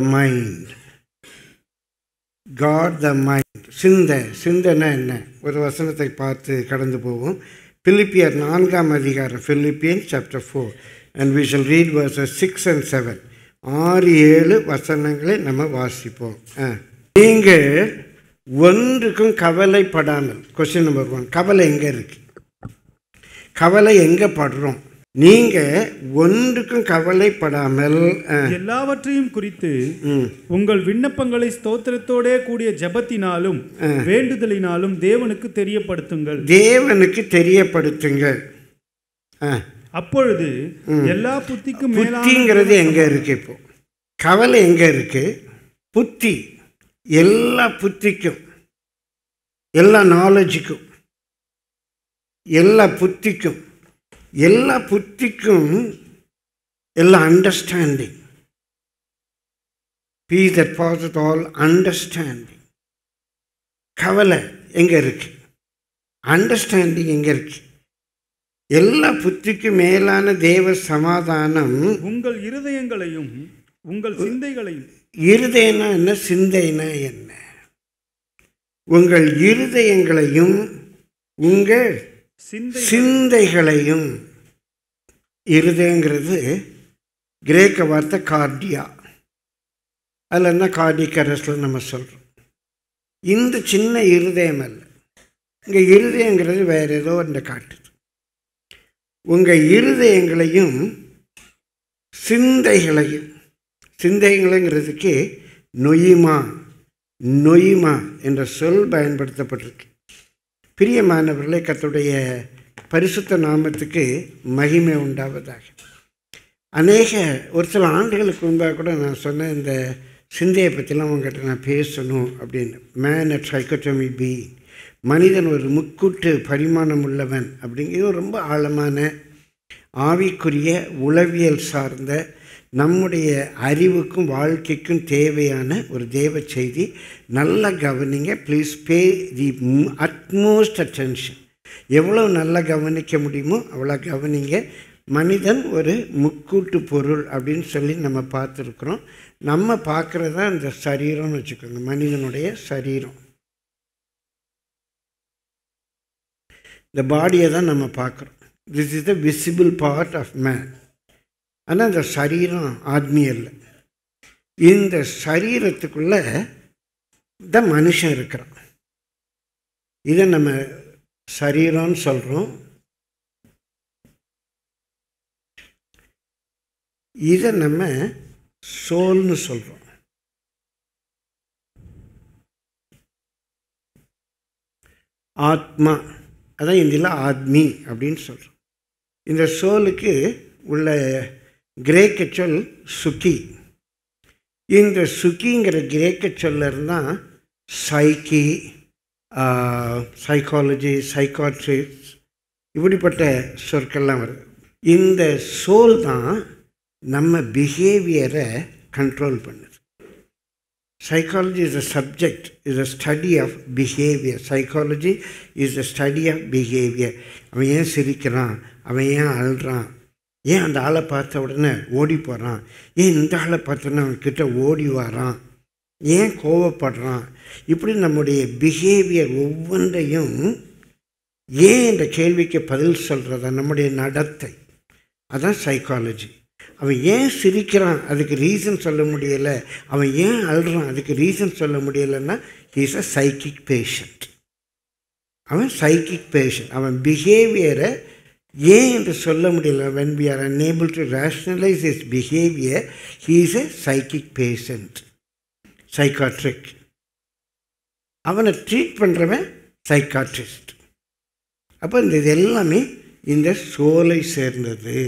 the mind. God the mind சிந்த சிந்தனை என்ன ஒரு வசனத்தை பார்த்து கடந்து போவோம் பிலிப்பியர் நான்காம் அதிகாரம் Philippian chapter four and we shall read verses six and seven ஆறு ஏழு வசனங்களை நம்ம வாசிப்போம் நீங்கள் ஒன்றுக்கும் கவலைப்படாமல் கொஸ்டின் நம்பர் ஒன் கவலை எங்கே இருக்குது கவலை எங்கே படுறோம் நீங்க ஒன்றுக்கும் கவலைப்படாமல் எல்லாவற்றையும் குறித்து உங்கள் விண்ணப்பங்களை ஸ்தோத்திரத்தோட கூடிய ஜபத்தினாலும் வேண்டுதலினாலும் தேவனுக்கு தெரியப்படுத்துங்கள் தேவனுக்கு தெரியப்படுத்துங்கள் அப்பொழுது எல்லா புத்திக்கும் புத்திங்கிறது எங்க இருக்கு இப்போ கவலை எங்க இருக்கு புத்தி எல்லா புத்திக்கும் எல்லா நாலேஜுக்கும் எல்லா புத்திக்கும் எல்லா புத்திக்கும் எல்லா understanding peace that passeth all understanding கவலை எங்கே இருக்கு அண்டர்ஸ்டாண்டிங் எங்கே இருக்கு எல்லா புத்திக்கு மேலான தேவ சமாதானம் உங்கள் இருதயங்களையும் உங்கள் சிந்தைகளையும் இருதயனா என்ன சிந்தைனா என்ன உங்கள் இருதயங்களையும் உங்கள் சிந்தைகளையும் இருதயங்கிறது கிரேக்க வார்த்தை கார்டியா அதில் என்ன கார்டிகரஸில் நம்ம சொல்கிறோம் இந்த சின்ன இருதயம் அல்ல இங்கே இருதயங்கிறது வேறு ஏதோ இந்த காட்டுது உங்கள் இருதயங்களையும் சிந்தைகளையும் சிந்தைகளைங்கிறதுக்கு நொய்மா நொய்மா என்ற சொல் பயன்படுத்தப்பட்டிருக்கு பிரியமானவர்களே கத்துடைய பரிசுத்த நாமத்துக்கு மகிமை உண்டாவதாக அநேக ஒரு சில ஆண்டுகளுக்கு முன்பாக கூட நான் சொன்னேன் இந்த சிந்தையை பற்றிலாம் உங்ககிட்ட நான் பேசணும் அப்படின்னு மேன் அட் சைக்கோட்டமி பி மனிதன் ஒரு முக்கூட்டு பரிமாணம் உள்ளவன் அப்படிங்கிறது ரொம்ப ஆழமான ஆவிக்குரிய உளவியல் சார்ந்த நம்முடைய அறிவுக்கும் வாழ்க்கைக்கும் தேவையான ஒரு தேவ செய்தி நல்லா கவனிங்க please pay the utmost attention எவ்வளோ நல்லா கவனிக்க முடியுமோ அவ்வளோ கவனிங்க மனிதன் ஒரு முக்கூட்டு பொருள் அப்படின்னு சொல்லி நம்ம பார்த்துருக்குறோம் நம்ம பார்க்குறது அந்த சரீரம்னு வச்சுக்கோங்க மனிதனுடைய சரீரம் இந்த பாடியை தான் நம்ம பார்க்குறோம் this is the visible part of man ஆனால் அந்த சரீரம் ஆத்மீய இல்லை இந்த சரீரத்துக்குள்ளே தான் மனுஷன் இருக்கிறான் இதை நம்ம சரீரம்னு சொல்கிறோம் இதை நம்ம சோல்னு சொல்கிறோம் ஆத்மா அதான் இந்தியில் ஆத்மி அப்படின்னு சொல்கிறோம் இந்த சோலுக்கு உள்ள கிரேக்க சொல் சுக்கி இந்த சுக்கிங்கிற கிரேக்க சொல்லிருந்தான் சைக்கி சைக்காலஜி சைக்காட்ரிஸ் இப்படிப்பட்ட சொற்கள்லாம் வருது இந்த சோல் தான் நம்ம பிஹேவியரை கண்ட்ரோல் பண்ணுது psychology is a subject is a study of behaviour psychology is a study of behaviour அவன் ஏன் சிரிக்கிறான் அவன் ஏன் அழுறான் ஏன் அந்த ஆளை பார்த்த உடனே ஓடி போகிறான் ஏன் இந்த ஆளை பார்த்தோன்னே அவன்கிட்ட ஓடி வரான் ஏன் கோவப்படுறான் இப்படி நம்முடைய பிஹேவியர் ஒவ்வொன்றையும் ஏன் இந்த கேள்விக்கு பதில் சொல்கிறதா நம்முடைய நடத்தை அதான் சைக்காலஜி அவன் ஏன் சிரிக்கிறான் அதுக்கு ரீசன் சொல்ல முடியலை அவன் ஏன் அழுறான் அதுக்கு ரீசன் சொல்ல முடியலைன்னா ஹீஸ் அ சைக்கிக் பேஷண்ட் அவன் சைக்கிக் பேஷண்ட் அவன் பிஹேவியரை ஏன் என்று சொல்ல முடியல when we are unable to rationalise is behaviour he's a a psychic patient psychiatric அவனை ட்ரீட் பண்ணுறவன் சைக்காட்ரிஸ்ட் அப்போ இந்த இது எல்லாமே இந்த சோலை சேர்ந்தது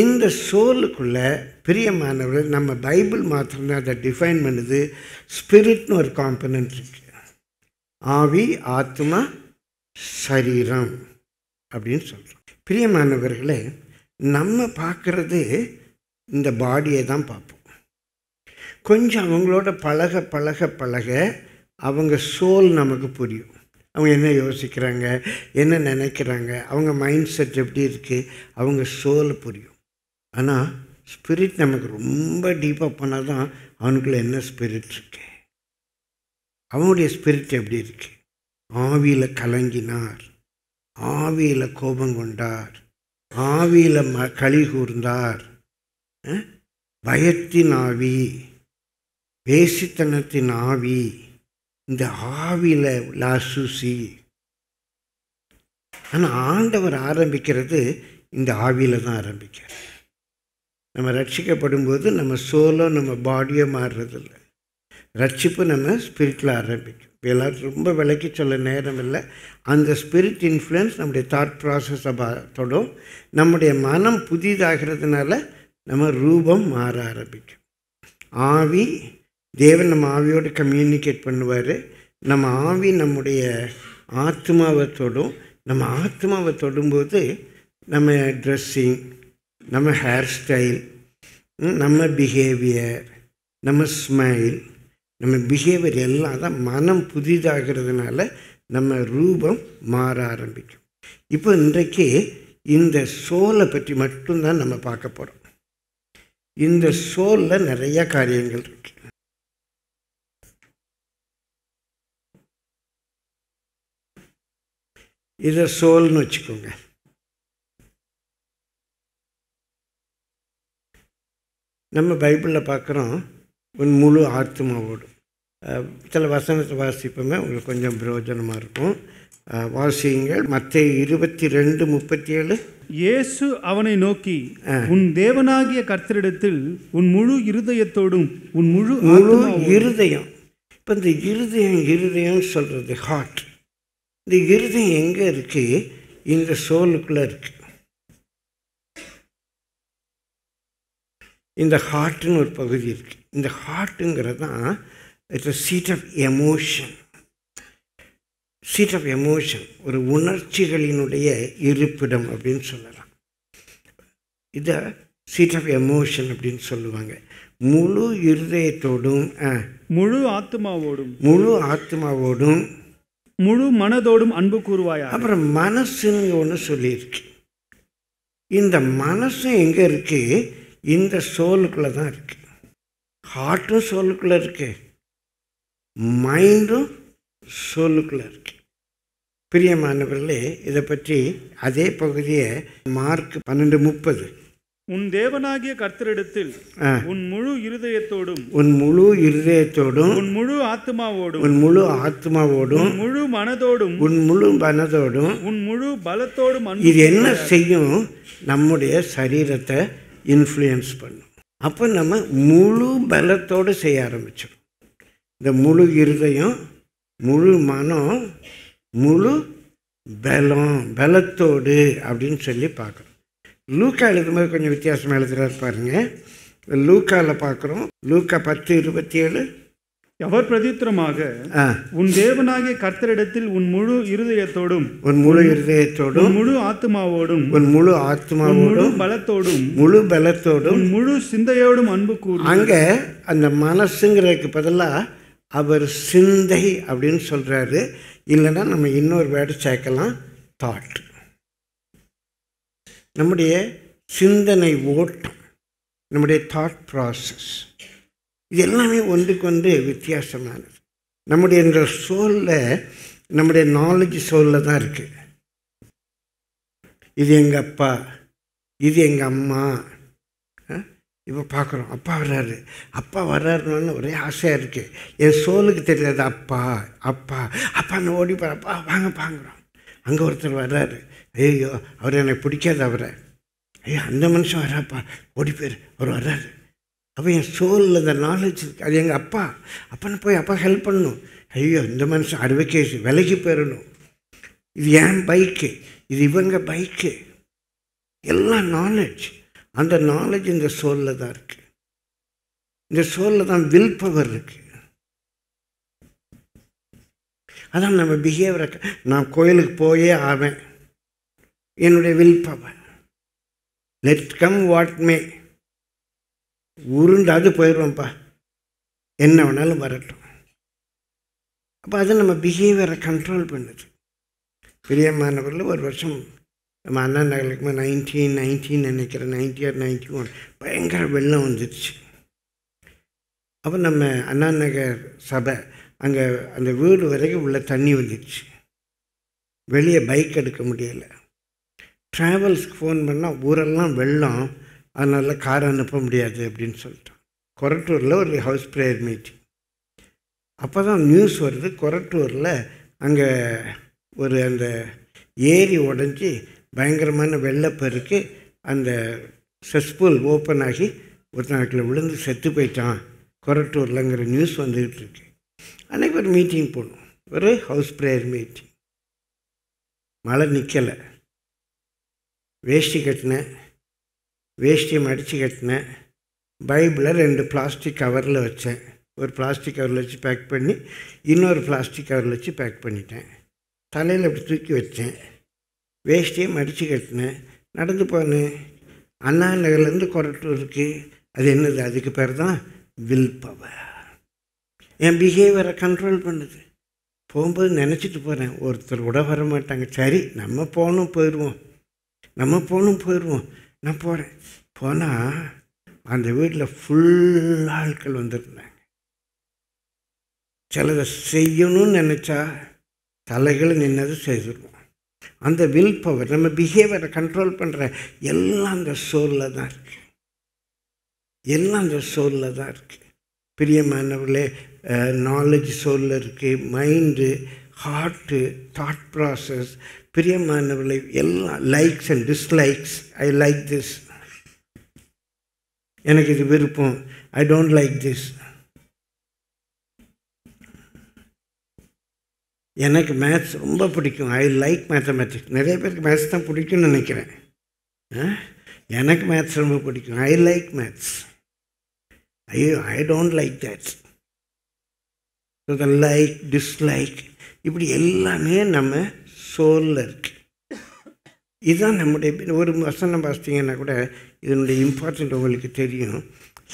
இந்த சோலுக்குள்ளே பிரியமானவர் நம்ம பைபிள் மாத்திரம்தான் அதை டிஃபைன் பண்ணுது ஸ்பிரிட்னு ஒரு காம்பனன்ட் இருக்கு ஆவி ஆத்மா சரீரம் அப்படின்னு சொல்கிறோம் பிரியமானவர்களே நம்ம பார்க்குறது இந்த பாடியை தான் பார்ப்போம் கொஞ்சம் அவங்களோட பழக பழக பழக அவங்க சோல் நமக்கு புரியும் அவங்க என்ன யோசிக்கிறாங்க என்ன நினைக்கிறாங்க அவங்க மைண்ட் செட் எப்படி இருக்குது அவங்க சோல் புரியும் ஆனால் ஸ்பிரிட் நமக்கு ரொம்ப டீப்பாக போனால் தான் அவனுக்குள்ளே என்ன ஸ்பிரிட் இருக்கு அவனுடைய ஸ்பிரிட் எப்படி இருக்கு ஆவியில் கலங்கினார் ஆவியில் கோபம் கொண்டார் ஆவியில் ம களி கூர்ந்தார் பயத்தின் ஆவி வேசித்தனத்தின் ஆவி இந்த ஆவியில் லாசுசி ஆனால் ஆண்டவர் ஆரம்பிக்கிறது இந்த ஆவியில் தான் ஆரம்பிக்கிறார் நம்ம ரட்சிக்கப்படும் போது நம்ம சோலோ நம்ம பாடியோ மாறுறதில்ல ரட்சிப்பு நம்ம ஸ்பிரிட்டில் ஆரம்பிக்கும் எல்லாரும் ரொம்ப விலைக்கு சொல்ல நேரம் இல்லை அந்த ஸ்பிரிட் இன்ஃப்ளூயன்ஸ் நம்முடைய தாட் ப்ராசஸ் தொடும் நம்முடைய மனம் புதிதாகிறதுனால நம்ம ரூபம் மாற ஆரம்பிக்கும் ஆவி தேவன் நம்ம ஆவியோடு கம்யூனிகேட் பண்ணுவார் நம்ம ஆவி நம்முடைய ஆத்மாவை தொடும் நம்ம ஆத்மாவை தொடும்போது நம்ம ட்ரெஸ்ஸிங் நம்ம ஹேர் ஸ்டைல் நம்ம பிஹேவியர் நம்ம ஸ்மைல் நம்ம பிஹேவியர் எல்லாம் தான் மனம் புதிதாகிறதுனால நம்ம ரூபம் மாற ஆரம்பிக்கும் இப்போ இன்றைக்கு இந்த சோலை பற்றி மட்டும்தான் நம்ம பார்க்க போகிறோம் இந்த சோலில் நிறையா காரியங்கள் இருக்குது இது சோல்னு வச்சுக்கோங்க நம்ம பைபிளில் பார்க்குறோம் உன் முழு ஆத்மாவோடு சில வசனத்தை வாசிப்போமே உங்களுக்கு கொஞ்சம் பிரயோஜனமாக இருக்கும் வாசியுங்கள் மற்ற இருபத்தி ரெண்டு முப்பத்தி ஏழு இயேசு அவனை நோக்கி உன் தேவனாகிய கர்த்தரிடத்தில் உன் முழு இருதயத்தோடும் உன் முழு முழு இருதயம் இப்போ இந்த இருதயம் இருதயம் சொல்கிறது ஹார்ட் இந்த இருதயம் எங்கே இருக்குது இந்த சோலுக்குள்ளே இருக்குது இந்த ஹார்ட்டுன்னு ஒரு பகுதி இருக்குது இந்த ஹார்ட்டுங்கிறது தான் it's a seat of emotion seat of emotion ஒரு உணர்ச்சிகளினுடைய இருப்பிடம் அப்படின்னு சொல்லலாம் இதை சீட் ஆஃப் எமோஷன் அப்படின்னு சொல்லுவாங்க முழு இருதயத்தோடும் முழு ஆத்மாவோடும் முழு ஆத்மாவோடும் முழு மனதோடும் அன்பு கூறுவாயா அப்புறம் மனசுன்னு ஒன்று சொல்லியிருக்கு இந்த மனசு எங்கே இருக்குது இந்த சோலுக்குள்ளே தான் இருக்குது ஹார்ட்டும் சோலுக்குள்ளே இருக்குது மைண்டும் சோலுக்குள்ளே இருக்குது பிரியமானவர்களே இதை பற்றி அதே பகுதியை மார்க் பன்னெண்டு முப்பது உன் தேவனாகிய கர்த்தரிடத்தில் உன் முழு இருதயத்தோடும் உன் முழு இருதயத்தோடும் உன் முழு ஆத்மாவோடும் உன் முழு ஆத்மாவோடும் முழு மனதோடும் உன் முழு மனதோடும் உன் முழு பலத்தோடும் இது என்ன செய்யும் நம்முடைய சரீரத்தை இன்ஃப்ளூயன்ஸ் பண்ணும் அப்போ நம்ம முழு பலத்தோடு செய்ய ஆரம்பிச்சிடும் இந்த முழு இருதயம் முழு மனம் முழு பலம் பலத்தோடு அப்படின்னு சொல்லி பார்க்குறோம் லூக்கா எழுதும்போது கொஞ்சம் வித்தியாசமாக எழுதுகிறார் பாருங்கள் லூக்காவில் பார்க்குறோம் லூக்கா பத்து இருபத்தி ஏழு அவர் பிரதித்திரமாக உன் தேவனாகிய கர்த்தரிடத்தில் உன் முழு இருதயத்தோடும் உன் முழு இருதயத்தோடும் முழு ஆத்மாவோடும் உன் முழு ஆத்மாவோடும் பலத்தோடும் முழு பலத்தோடும் முழு சிந்தையோடும் அன்பு கூறு அங்க அந்த மனசுங்கிறதுக்கு பதிலாக அவர் சிந்தை அப்படின்னு சொல்றாரு இல்லைன்னா நம்ம இன்னொரு வேர்டு சேர்க்கலாம் தாட் நம்முடைய சிந்தனை ஓட்டம் நம்முடைய தாட் ப்ராசஸ் இது எல்லாமே ஒன்றுக்கு ஒன்று வித்தியாசமானது நம்முடைய இந்த சோலில் நம்முடைய நாலேஜ் சோலில் தான் இருக்குது இது எங்கள் அப்பா இது எங்கள் அம்மா இப்போ பார்க்குறோம் அப்பா வர்றாரு அப்பா வர்றாருன்னு ஒரே ஆசையாக இருக்குது என் சோலுக்கு தெரியாது அப்பா அப்பா அப்பான்னு ஓடி போகிற அப்பா வாங்க பாங்குறோம் அங்கே ஒருத்தர் வர்றாரு ஐயோ அவர் எனக்கு பிடிக்காது அவரை ஐயோ அந்த மனுஷன் வராப்பா ஓடி பேர் அவர் வர்றாரு அப்போ என் சோலில் அந்த நாலேஜ் இருக்குது அது எங்கள் அப்பா அப்பன்னு போய் அப்பா ஹெல்ப் பண்ணணும் ஐயோ இந்த மனுஷன் கேஸ் விலைக்கு போயிடணும் இது என் பைக்கு இது இவங்க பைக்கு எல்லாம் நாலேஜ் அந்த நாலேஜ் இந்த சோலில் தான் இருக்குது இந்த சோலில் தான் வில் பவர் இருக்குது அதான் நம்ம பிஹேவியரை நான் கோயிலுக்கு போயே ஆவேன் என்னுடைய will power let come what may உருண்டாது போயிடுவோம்ப்பா என்ன வேணாலும் வரட்டும் அப்போ அது நம்ம பிஹேவியரை கண்ட்ரோல் பண்ணுது பிரியமானவரில் ஒரு வருஷம் நம்ம அண்ணா நகருக்கு நைன்டீன் நைன்டீன் நினைக்கிறேன் நைன்டி ஆர் நைன்டி ஒன் பயங்கர வெள்ளம் வந்துடுச்சு அப்போ நம்ம அண்ணா நகர் சபை அங்கே அந்த வீடு வரைக்கும் உள்ள தண்ணி வந்துடுச்சு வெளியே பைக் எடுக்க முடியலை ட்ராவல்ஸ்க்கு ஃபோன் பண்ணால் ஊரெல்லாம் வெள்ளம் அதனால் கார் அனுப்ப முடியாது அப்படின்னு சொல்லிட்டோம் கொரட்டூரில் ஒரு ஹவுஸ் ப்ரேயர் மீட்டிங் அப்போ தான் நியூஸ் வருது கொரட்டூரில் அங்கே ஒரு அந்த ஏரி உடஞ்சி பயங்கரமான வெள்ளப்பெருக்கு அந்த செஸ்பூல் ஓப்பன் ஆகி ஒரு நாட்டில் விழுந்து செத்து போயிட்டான் கொரட்டூர்லங்கிற நியூஸ் வந்துக்கிட்டு இருக்கு அன்றைக்கி ஒரு மீட்டிங் போகணும் ஒரு ஹவுஸ் ப்ரேயர் மீட்டிங் மழை நிற்கலை வேஷ்டி கட்டினேன் வேஷ்டி மடித்து கட்டினேன் பைபிளை ரெண்டு பிளாஸ்டிக் கவரில் வச்சேன் ஒரு பிளாஸ்டிக் கவரில் வச்சு பேக் பண்ணி இன்னொரு பிளாஸ்டிக் கவரில் வச்சு பேக் பண்ணிட்டேன் தலையில் அப்படி தூக்கி வச்சேன் வேஷ்டியை மடித்து கட்டினேன் நடந்து போனேன் அண்ணா நகர்லேருந்து இருக்குது அது என்னது அதுக்கு பேர் தான் வில் பவர் என் பிஹேவியரை கண்ட்ரோல் பண்ணுது போகும்போது நினச்சிட்டு போகிறேன் ஒருத்தர் கூட வர மாட்டாங்க சரி நம்ம போகணும் போயிடுவோம் நம்ம போகணும் போயிடுவோம் நான் போகிறேன் போனால் அந்த வீட்டில் ஃபுல் ஆட்கள் வந்துருந்தாங்க சிலதை செய்யணும்னு நினச்சா தலைகளை நின்னது செய்திருவோம் அந்த வில் பவர் நம்ம பிஹேவியரை கண்ட்ரோல் பண்ணுற எல்லாம் அந்த சோலில் தான் இருக்குது எல்லாம் அந்த சோலில் தான் இருக்குது பிரியமானவர்களே நாலேஜ் சோலில் இருக்குது மைண்டு ஹார்ட்டு தாட் ப்ராசஸ் பிரியமானவர்களை எல்லாம் likes and dislikes I like this எனக்கு இது விருப்பம் ஐ டோன்ட் லைக் திஸ் எனக்கு மேத்ஸ் ரொம்ப பிடிக்கும் ஐ லைக் மேத்தமேட்டிக்ஸ் நிறைய பேருக்கு மேத்ஸ் தான் பிடிக்கும்னு நினைக்கிறேன் எனக்கு மேத்ஸ் ரொம்ப பிடிக்கும் I like maths I I don't like that's so the like dislike இப்படி எல்லாமே நம்ம சோலில் இருக்கு இதுதான் நம்முடைய ஒரு வசனம் பார்த்தீங்கன்னா கூட இதனுடைய இம்பார்ட்டண்ட் உங்களுக்கு தெரியும்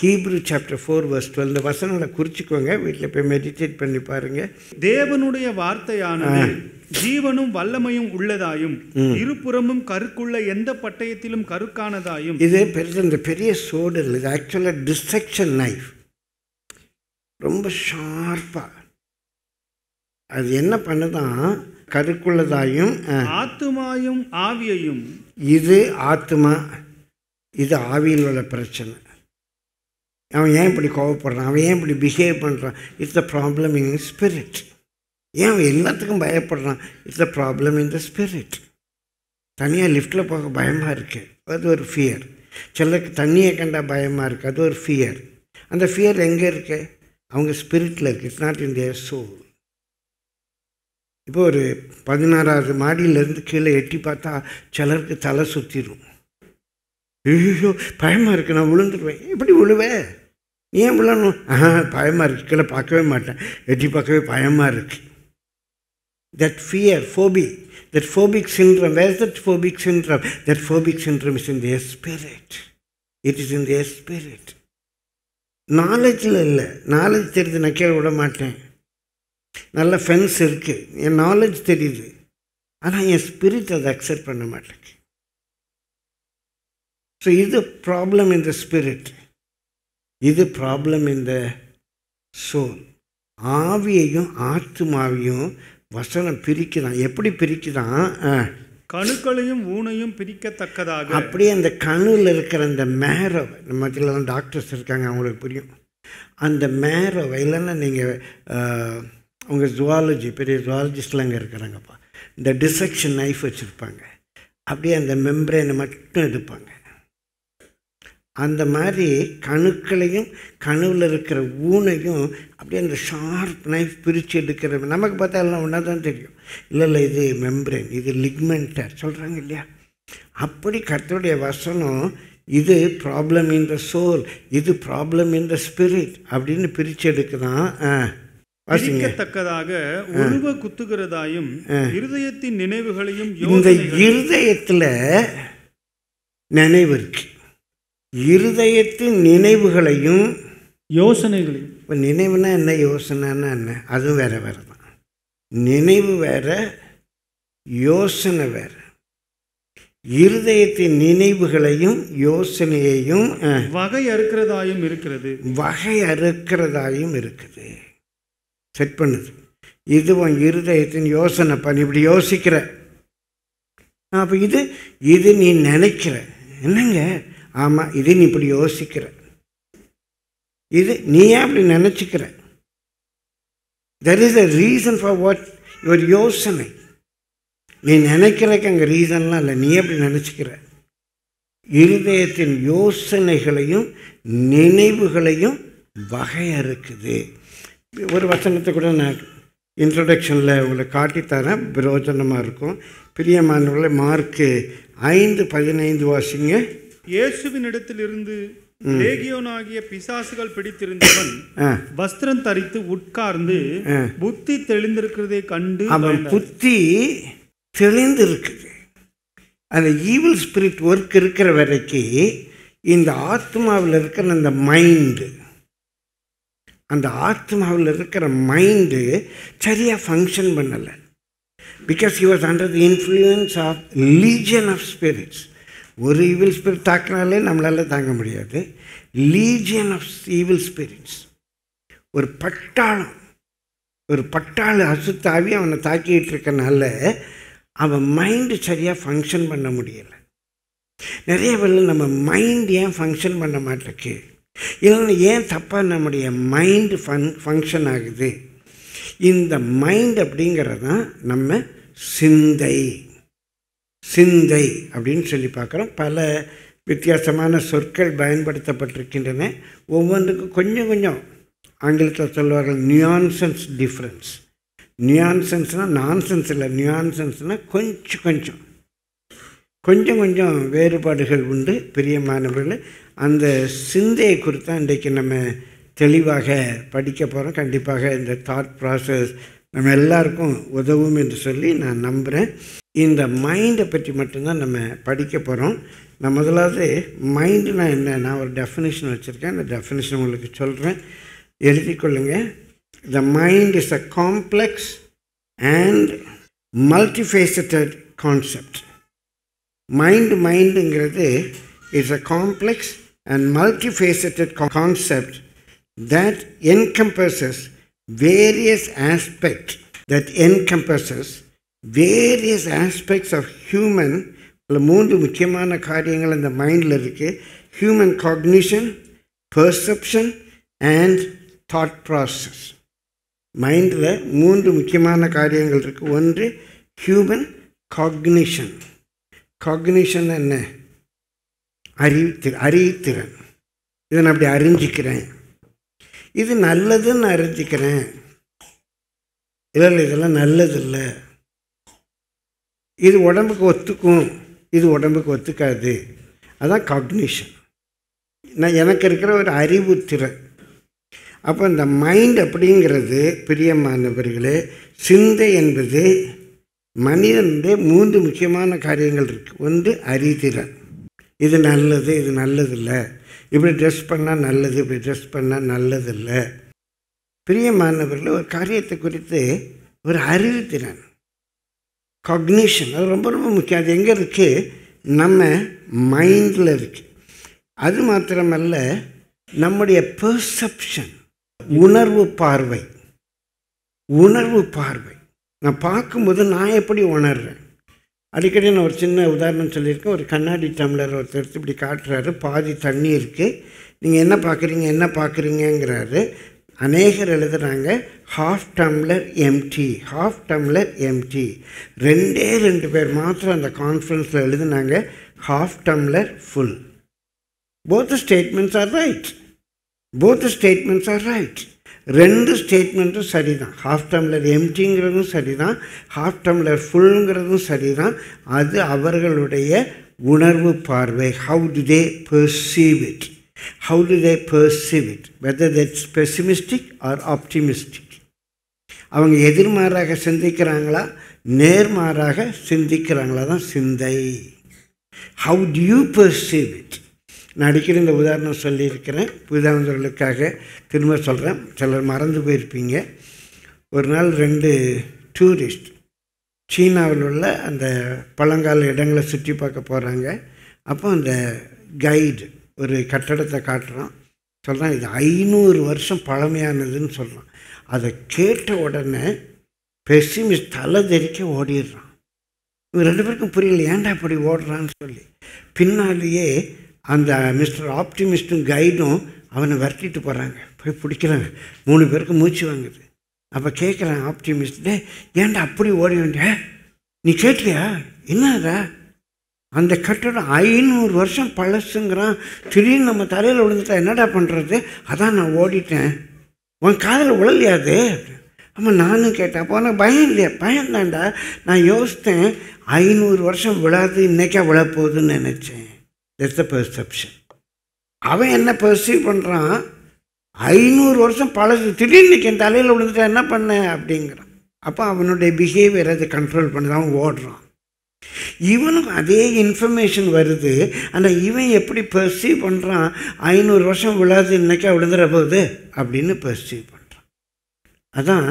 Hebrew chapter four verse twelve இந்த வசனங்களை குறிச்சிக்கோங்க வீட்டில் போய் மெடிடேட் பண்ணி பாருங்கள் தேவனுடைய வார்த்தையான ஜீவனும் வல்லமையும் உள்ளதாயும் இருபுறமும் கருக்குள்ள எந்த பட்டயத்திலும் கருக்கானதாயும் இதே பெரிய இந்த பெரிய சோடு இல்லை இது ஆக்சுவலாக டிஸ்ட்ரக்ஷன் நைஃப் ரொம்ப ஷார்ப்பாக அது என்ன பண்ணுதான் கருக்குள்ளதாயும் ஆத்துமாயும் ஆவியையும் இது ஆத்மா இது ஆவியில் உள்ள பிரச்சனை அவன் ஏன் இப்படி கோவப்படுறான் அவன் ஏன் இப்படி பிஹேவ் பண்ணுறான் it's the problem in spirit ஏன் அவன் எல்லாத்துக்கும் பயப்படுறான் it's the problem in the spirit தனியாக லிஃப்ட்டில் போக பயமாக இருக்குது அது ஒரு ஃபியர் சிலருக்கு தண்ணியை கண்டால் பயமாக இருக்குது அது ஒரு ஃபியர் அந்த ஃபியர் எங்கே இருக்குது அவங்க ஸ்பிரிட்டில் இருக்குது it's not in their soul இப்போ ஒரு பதினாறாவது மாடியிலேருந்து கீழே எட்டி பார்த்தா சிலருக்கு தலை சுற்றிடும் ஐயோ பயமாக இருக்கு நான் விழுந்துருவேன் எப்படி விழுவேன் ஏன் விழணும் ஆஹா பயமாக இருக்கு கீழே பார்க்கவே மாட்டேன் எட்டி பார்க்கவே பயமாக இருக்கு that fear phobia that phobic syndrome where that phobic syndrome that phobic syndrome is in the spirit it is in the spirit நாலேஜில் இல்லை நாலேஜ் தெரிஞ்சு நான் கீழே விட மாட்டேன் நல்ல ஃபென்ஸ் இருக்குது என் நாலேஜ் தெரியுது ஆனால் என் ஸ்பிரிட் அதை அக்செப்ட் பண்ண மாட்டேங்குது ஸோ இது ப்ராப்ளம் இந்த ஸ்பிரிட் இது ப்ராப்ளம் இந்த சோல் ஆவியையும் மாவியும் வசனம் பிரிக்குதான் எப்படி பிரிக்குதான் கணுக்களையும் ஊனையும் பிரிக்கத்தக்கதாக அப்படியே அந்த கணுவில் இருக்கிற அந்த மேரவை மத்தியிலலாம் டாக்டர்ஸ் இருக்காங்க அவங்களுக்கு புரியும் அந்த மேரவை இல்லைன்னா நீங்கள் அவங்க ஜுவாலஜி பெரிய ஜுவாலஜிஸ்ட்லாம் அங்கே இருக்கிறாங்கப்பா இந்த டிசெக்ஷன் நைஃப் வச்சுருப்பாங்க அப்படியே அந்த மெம்பரேனை மட்டும் எடுப்பாங்க அந்த மாதிரி கணுக்களையும் கணுவில் இருக்கிற ஊனையும் அப்படியே அந்த ஷார்ப் நைஃப் பிரித்து எடுக்கிற நமக்கு பார்த்தா எல்லாம் ஒன்றா தான் தெரியும் இல்லை இல்லை இது மெம்பரேன் இது லிக்மெண்டர் சொல்கிறாங்க இல்லையா அப்படி கர்த்தருடைய வசனம் இது ப்ராப்ளம் இன் த சோல் இது ப்ராப்ளம் இன் த ஸ்பிரிட் அப்படின்னு பிரித்து எடுக்கிறான் பிரிக்கத்தக்கதாக உருவ குத்துகிறதாயும் இருதயத்தின் நினைவுகளையும் இந்த இருதயத்தில் நினைவு இருக்கு இருதயத்தின் நினைவுகளையும் யோசனைகளையும் இப்போ நினைவுனா என்ன யோசனைன்னா என்ன அதுவும் வேற வேற தான் நினைவு வேற யோசனை வேற இருதயத்தின் நினைவுகளையும் யோசனையையும் வகை அறுக்கிறதாயும் இருக்கிறது வகை அறுக்கிறதாயும் இருக்குது செட் பண்ணுது இது உன் இருதயத்தின் யோசனை பண்ணி இப்படி யோசிக்கிற அப்போ இது இது நீ நினைக்கிற என்னங்க ஆமாம் இது நீ இப்படி யோசிக்கிற இது நீ ஏன் அப்படி நினச்சிக்கிற there is a reason for what your யோசனை நீ நினைக்கிறதுக்கு அங்கே ரீசன்லாம் இல்லை நீ அப்படி நினச்சிக்கிற இருதயத்தின் யோசனைகளையும் நினைவுகளையும் வகையறுக்குது ஒரு வசனத்தை கூட நான் இன்ட்ரடக்ஷனில் உங்களை காட்டித்தரேன் பிரயோஜனமாக இருக்கும் பிரியமானவர்களை மார்க்கு ஐந்து பதினைந்து வாசிங்க இயேசுவின் இடத்திலிருந்து லேகியோனாகிய பிசாசுகள் பிடித்திருந்தவன் வஸ்திரம் தரித்து உட்கார்ந்து புத்தி தெளிந்திருக்கிறதை கண்டு அவன் புத்தி தெளிந்திருக்குது அந்த ஈவில் ஸ்பிரிட் ஒர்க் இருக்கிற வரைக்கும் இந்த ஆத்மாவில் இருக்கிற அந்த மைண்டு அந்த ஆத்மாவில் இருக்கிற மைண்டு சரியாக ஃபங்க்ஷன் பண்ணலை because he was under the influence of legion of spirits ஒரு ஈவில் ஸ்பிரிட் தாக்கினாலே நம்மளால் தாங்க முடியாது லீஜியன் ஆஃப் ஈவில் ஸ்பிரிட்ஸ் ஒரு பட்டாளம் ஒரு பட்டாளு அசுத்தாவி அவனை தாக்கிட்டு இருக்கனால அவன் மைண்டு சரியாக ஃபங்க்ஷன் பண்ண முடியலை நிறைய பேர் நம்ம மைண்ட் ஏன் ஃபங்க்ஷன் பண்ண மாட்டேக்கு இன்னொன்று ஏன் தப்பாக நம்முடைய மைண்டு ஃபங் ஃபங்க்ஷன் ஆகுது இந்த மைண்ட் அப்படிங்கிறது தான் நம்ம சிந்தை சிந்தை அப்படின்னு சொல்லி பார்க்குறோம் பல வித்தியாசமான சொற்கள் பயன்படுத்தப்பட்டிருக்கின்றன ஒவ்வொன்றுக்கும் கொஞ்சம் கொஞ்சம் ஆங்கிலத்தில் சொல்லுவார்கள் நியான்சன்ஸ் டிஃப்ரென்ஸ் நியான்சன்ஸ்னால் நான்சென்ஸ் இல்லை நியான்சன்ஸ்னால் கொஞ்சம் கொஞ்சம் கொஞ்சம் கொஞ்சம் வேறுபாடுகள் உண்டு பிரியமானவர்கள் அந்த சிந்தையை குறித்து இன்றைக்கு நம்ம தெளிவாக படிக்க போகிறோம் கண்டிப்பாக இந்த தாட் ப்ராசஸ் நம்ம எல்லாருக்கும் உதவும் என்று சொல்லி நான் நம்புகிறேன் இந்த மைண்டை பற்றி மட்டும்தான் நம்ம படிக்க போகிறோம் நான் முதலாவது நான் என்ன நான் ஒரு டெஃபினேஷன் வச்சுருக்கேன் அந்த டெஃபினேஷன் உங்களுக்கு சொல்கிறேன் எழுதிக்கொள்ளுங்க the mind is a complex and multifaceted concept mind மைண்டுங்கிறது it's a complex and multifaceted concept that encompasses various aspects that encompasses various aspects of human மூன்று முக்கியமான காரியங்கள் அந்த மைண்டில் இருக்குது human cognition perception and thought process மைண்டில் மூன்று முக்கியமான காரியங்கள் இருக்குது ஒன்று ஹியூமன் காக்னிஷன் காக்னிஷன் என்ன அறிவித்து அறிவித்திறன் இதை நான் அப்படி அறிஞ்சிக்கிறேன் இது நல்லதுன்னு அறிஞ்சிக்கிறேன் இல்லை இதெல்லாம் நல்லதில்லை இது உடம்புக்கு ஒத்துக்கும் இது உடம்புக்கு ஒத்துக்காது அதான் காக்னிஷன் நான் எனக்கு இருக்கிற ஒரு அறிவு திறன் அப்போ இந்த மைண்ட் அப்படிங்கிறது பிரியமானவர்களே சிந்தை என்பது மனிதனுடைய மூன்று முக்கியமான காரியங்கள் இருக்குது ஒன்று அறிதிறன் இது நல்லது இது நல்லதில்லை இப்படி ட்ரெஸ் பண்ணால் நல்லது இப்படி ட்ரெஸ் பண்ணால் நல்லதில்லை பிரியமானவர்கள் ஒரு காரியத்தை குறித்து ஒரு அறிவுத்திறன் கக்னிஷன் அது ரொம்ப ரொம்ப முக்கியம் அது எங்கே இருக்குது நம்ம மைண்டில் இருக்குது அது மாத்திரமல்ல நம்முடைய பெர்செப்ஷன் உணர்வு பார்வை உணர்வு பார்வை நான் பார்க்கும்போது நான் எப்படி உணர்றேன் அடிக்கடி நான் ஒரு சின்ன உதாரணம் சொல்லியிருக்கேன் ஒரு கண்ணாடி டம்ளர் ஒருத்தர் எடுத்து இப்படி காட்டுறாரு பாதி தண்ணி இருக்குது நீங்கள் என்ன பார்க்குறீங்க என்ன பார்க்குறீங்கிறாரு அநேகர் எழுதுகிறாங்க half tumbler empty half tumbler empty ரெண்டே ரெண்டு பேர் மாத்திரம் அந்த கான்ஃபரன்ஸில் எழுதுனாங்க half tumbler full both statements are right both statements are right ரெண்டு ஸ்டேட்மெண்ட்டும் சரி தான் ஹாஃப் டம்ளர் எம்டிங்கிறதும் சரி தான் ஹாஃப் டம்ளர் ஃபுல்லுங்கிறதும் சரி தான் அது அவர்களுடைய உணர்வு பார்வை how do they perceive it how do they perceive it whether that pessimistic or optimistic அவங்க எதிர்மாறாக சிந்திக்கிறாங்களா நேர்மாறாக சிந்திக்கிறாங்களா தான் சிந்தை how do you perceive it நான் அடிக்கடி இந்த உதாரணம் சொல்லியிருக்கிறேன் புதிதானவர்களுக்காக திரும்ப சொல்கிறேன் சிலர் மறந்து போயிருப்பீங்க ஒரு நாள் ரெண்டு டூரிஸ்ட் சீனாவில் உள்ள அந்த பழங்கால இடங்களை சுற்றி பார்க்க போகிறாங்க அப்போ அந்த கைடு ஒரு கட்டடத்தை காட்டுறோம் சொல்கிறான் இது ஐநூறு வருஷம் பழமையானதுன்னு சொல்கிறான் அதை கேட்ட உடனே பெசிமிஸ் தலை தெரிக்க ஓடிடுறான் இவங்க ரெண்டு பேருக்கும் புரியல ஏன்டா இப்படி ஓடுறான்னு சொல்லி பின்னாலேயே அந்த மிஸ்டர் ஆப்டிமிஸ்ட்டும் கைடும் அவனை விரட்டிட்டு போகிறாங்க போய் பிடிக்கிறாங்க மூணு பேருக்கு மூச்சு வாங்குது அப்போ கேட்குறேன் ஆப்டிமிஸ்ட்டு ஏன்டா அப்படி ஓடி வேண்டிய நீ கேட்கலையா என்னடா அந்த கட்டடம் ஐநூறு வருஷம் பழசுங்கிறான் திடீர்னு நம்ம தலையில் விழுந்துட்டா என்னடா பண்ணுறது அதான் நான் ஓடிட்டேன் உன் காதில் உழலையாது ஆமாம் நானும் கேட்டேன் அப்போ உனக்கு பயம் இல்லையா பயம் தான்டா நான் யோசித்தேன் ஐநூறு வருஷம் விழாது இன்றைக்கா விழப்போகுதுன்னு நினச்சேன் இட்ஸ் த பெர்செப்ஷன் அவன் என்ன பெர்சீவ் பண்ணுறான் ஐநூறு வருஷம் பழசு திடீர்னு என் தலையில் விழுந்துட்டா என்ன பண்ண அப்படிங்கிறான் அப்போ அவனுடைய பிஹேவியர் அதை கண்ட்ரோல் பண்ணி அவன் ஓடுறான் இவனும் அதே இன்ஃபர்மேஷன் வருது ஆனால் இவன் எப்படி பெர்சீவ் பண்ணுறான் ஐநூறு வருஷம் விழாது இன்னைக்கா விழுந்துற போகுது அப்படின்னு பெர்சீவ் பண்ணுறான் அதான்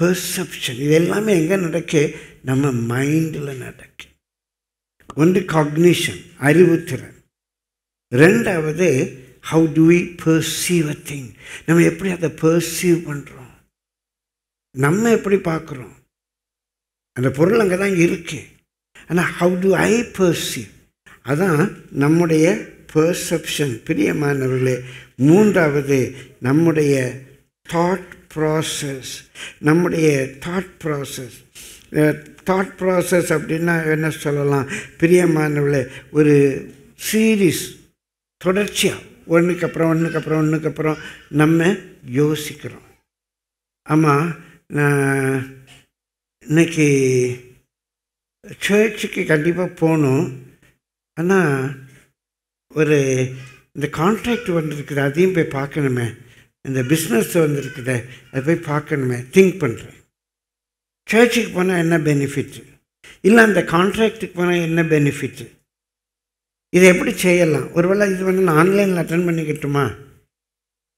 பெர்செப்ஷன் இது எல்லாமே எங்கே நடக்கு நம்ம மைண்டில் நடக்கு ஒன்று காக்னிஷன் அறிவுத்திறன் ரெண்டாவது how do we perceive a thing நம்ம எப்படி அதை பர்சீவ் பண்ணுறோம் நம்ம எப்படி பார்க்குறோம் அந்த பொருள் அங்கே தான் இருக்குது ஆனால் ஹவு டு ஐ பர்சீவ் அதான் நம்முடைய பர்செப்ஷன் பிரியமானவர்களே மூன்றாவது நம்முடைய தாட் ப்ராசஸ் நம்முடைய தாட் ப்ராசஸ் தாட் ப்ராசஸ் அப்படின்னா என்ன சொல்லலாம் பிரியமானவர்களே ஒரு சீரீஸ் தொடர்ச்சியாக ஒன்றுக்கு அப்புறம் ஒன்றுக்கு அப்புறம் ஒன்றுக்கு அப்புறம் நம்ம யோசிக்கிறோம் ஆமாம் நான் இன்னைக்கு சர்ச்சுக்கு கண்டிப்பாக போகணும் ஆனால் ஒரு இந்த கான்ட்ராக்ட் வந்துருக்குது அதையும் போய் பார்க்கணுமே இந்த பிஸ்னஸ் வந்துருக்குது அதை போய் பார்க்கணுமே திங்க் பண்ணுறேன் சர்ச்சுக்கு போனால் என்ன பெனிஃபிட்டு இல்லை அந்த கான்ட்ராக்டுக்கு போனால் என்ன பெனிஃபிட்டு இதை எப்படி செய்யலாம் ஒருவேளை இது வந்து நான் ஆன்லைனில் அட்டன் பண்ணிக்கிட்டுமா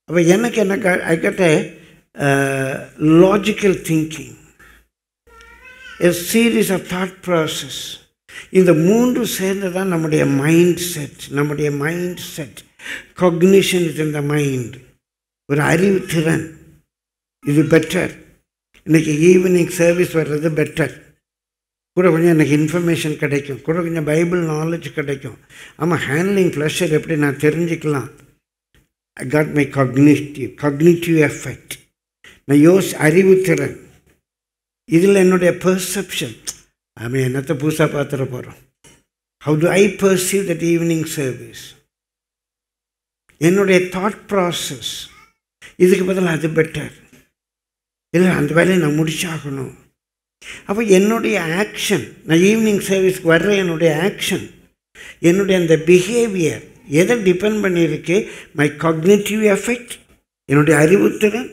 அப்போ எனக்கு க I got a logical thinking a series of thought process இந்த மூன்று சேர்ந்து தான் நம்முடைய மைண்ட் செட் நம்முடைய மைண்ட் செட் கொக்னிஷன் இஸ் இந்த மைண்ட் ஒரு அறிவு திறன் இது பெட்டர் இன்றைக்கி ஈவினிங் சர்வீஸ் வர்றது பெட்டர் கூட கொஞ்சம் எனக்கு இன்ஃபர்மேஷன் கிடைக்கும் கூட கொஞ்சம் பைபிள் நாலேஜ் கிடைக்கும் ஆமாம் ஹேண்ட்லிங் ஃப்ளஷர் எப்படி நான் தெரிஞ்சுக்கலாம் I got my cognitive cognitive effect நான் யோஸ் அறிவு திறன் இதில் என்னுடைய பெர்செப்ஷன் அவன் என்னத்தை புதுசாக பார்த்துட போகிறோம் how do I perceive that evening service என்னுடைய தாட் ப்ராசஸ் இதுக்கு பதில் அது பெட்டர் இல்லை அந்த வேலையை நான் முடிச்சாகணும் அப்போ என்னுடைய ஆக்ஷன் நான் ஈவினிங் சர்வீஸ்க்கு வர்ற என்னுடைய ஆக்ஷன் என்னுடைய அந்த பிஹேவியர் எதை டிபெண்ட் பண்ணியிருக்கு மை காக்னேட்டிவ் எஃபெக்ட் என்னுடைய அறிவுத்திறன்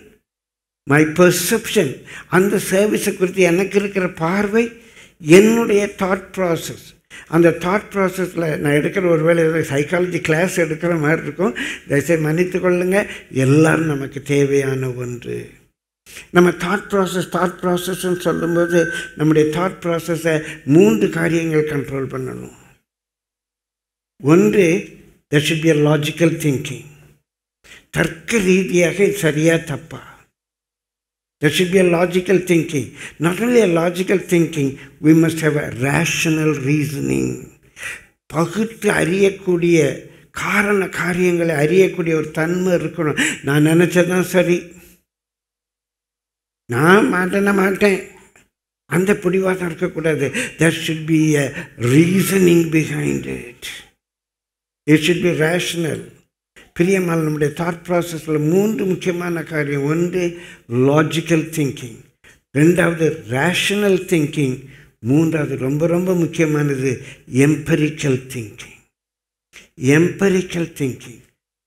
மை பெர்செப்ஷன் அந்த சர்வீஸை குறித்து எனக்கு இருக்கிற பார்வை என்னுடைய தாட் ப்ராசஸ் அந்த தாட் ப்ராசஸில் நான் எடுக்கிற ஒரு வேலை சைக்காலஜி கிளாஸ் எடுக்கிற மாதிரி இருக்கும் தயவுசெய்து மன்னித்து கொள்ளுங்கள் எல்லாம் நமக்கு தேவையான ஒன்று நம்ம தாட் ப்ராசஸ் தாட் ப்ராசஸ்ன்னு சொல்லும்போது நம்முடைய தாட் ப்ராசஸை மூன்று காரியங்கள் கண்ட்ரோல் பண்ணணும் ஒன்று that should be a logical thinking தர்க்க ரீதியாக சரியாக தப்பா that should be a logical thinking not only a logical thinking we must have a rational reasoning பகுத்து அறியக்கூடிய காரண காரியங்களை அறியக்கூடிய ஒரு தன்மை இருக்கணும் நான் நினச்சதான் சரி நான் மாட்டேன்னா மாட்டேன் அந்த பிடிவாதம் இருக்கக்கூடாது there should be a reasoning behind it it should be rational பிரியமான நம்முடைய தாட் ப்ராசஸில் மூன்று முக்கியமான காரியம் ஒன்று லாஜிக்கல் திங்கிங் ரெண்டாவது ரேஷனல் திங்கிங் மூன்றாவது ரொம்ப ரொம்ப முக்கியமானது empirical thinking empirical thinking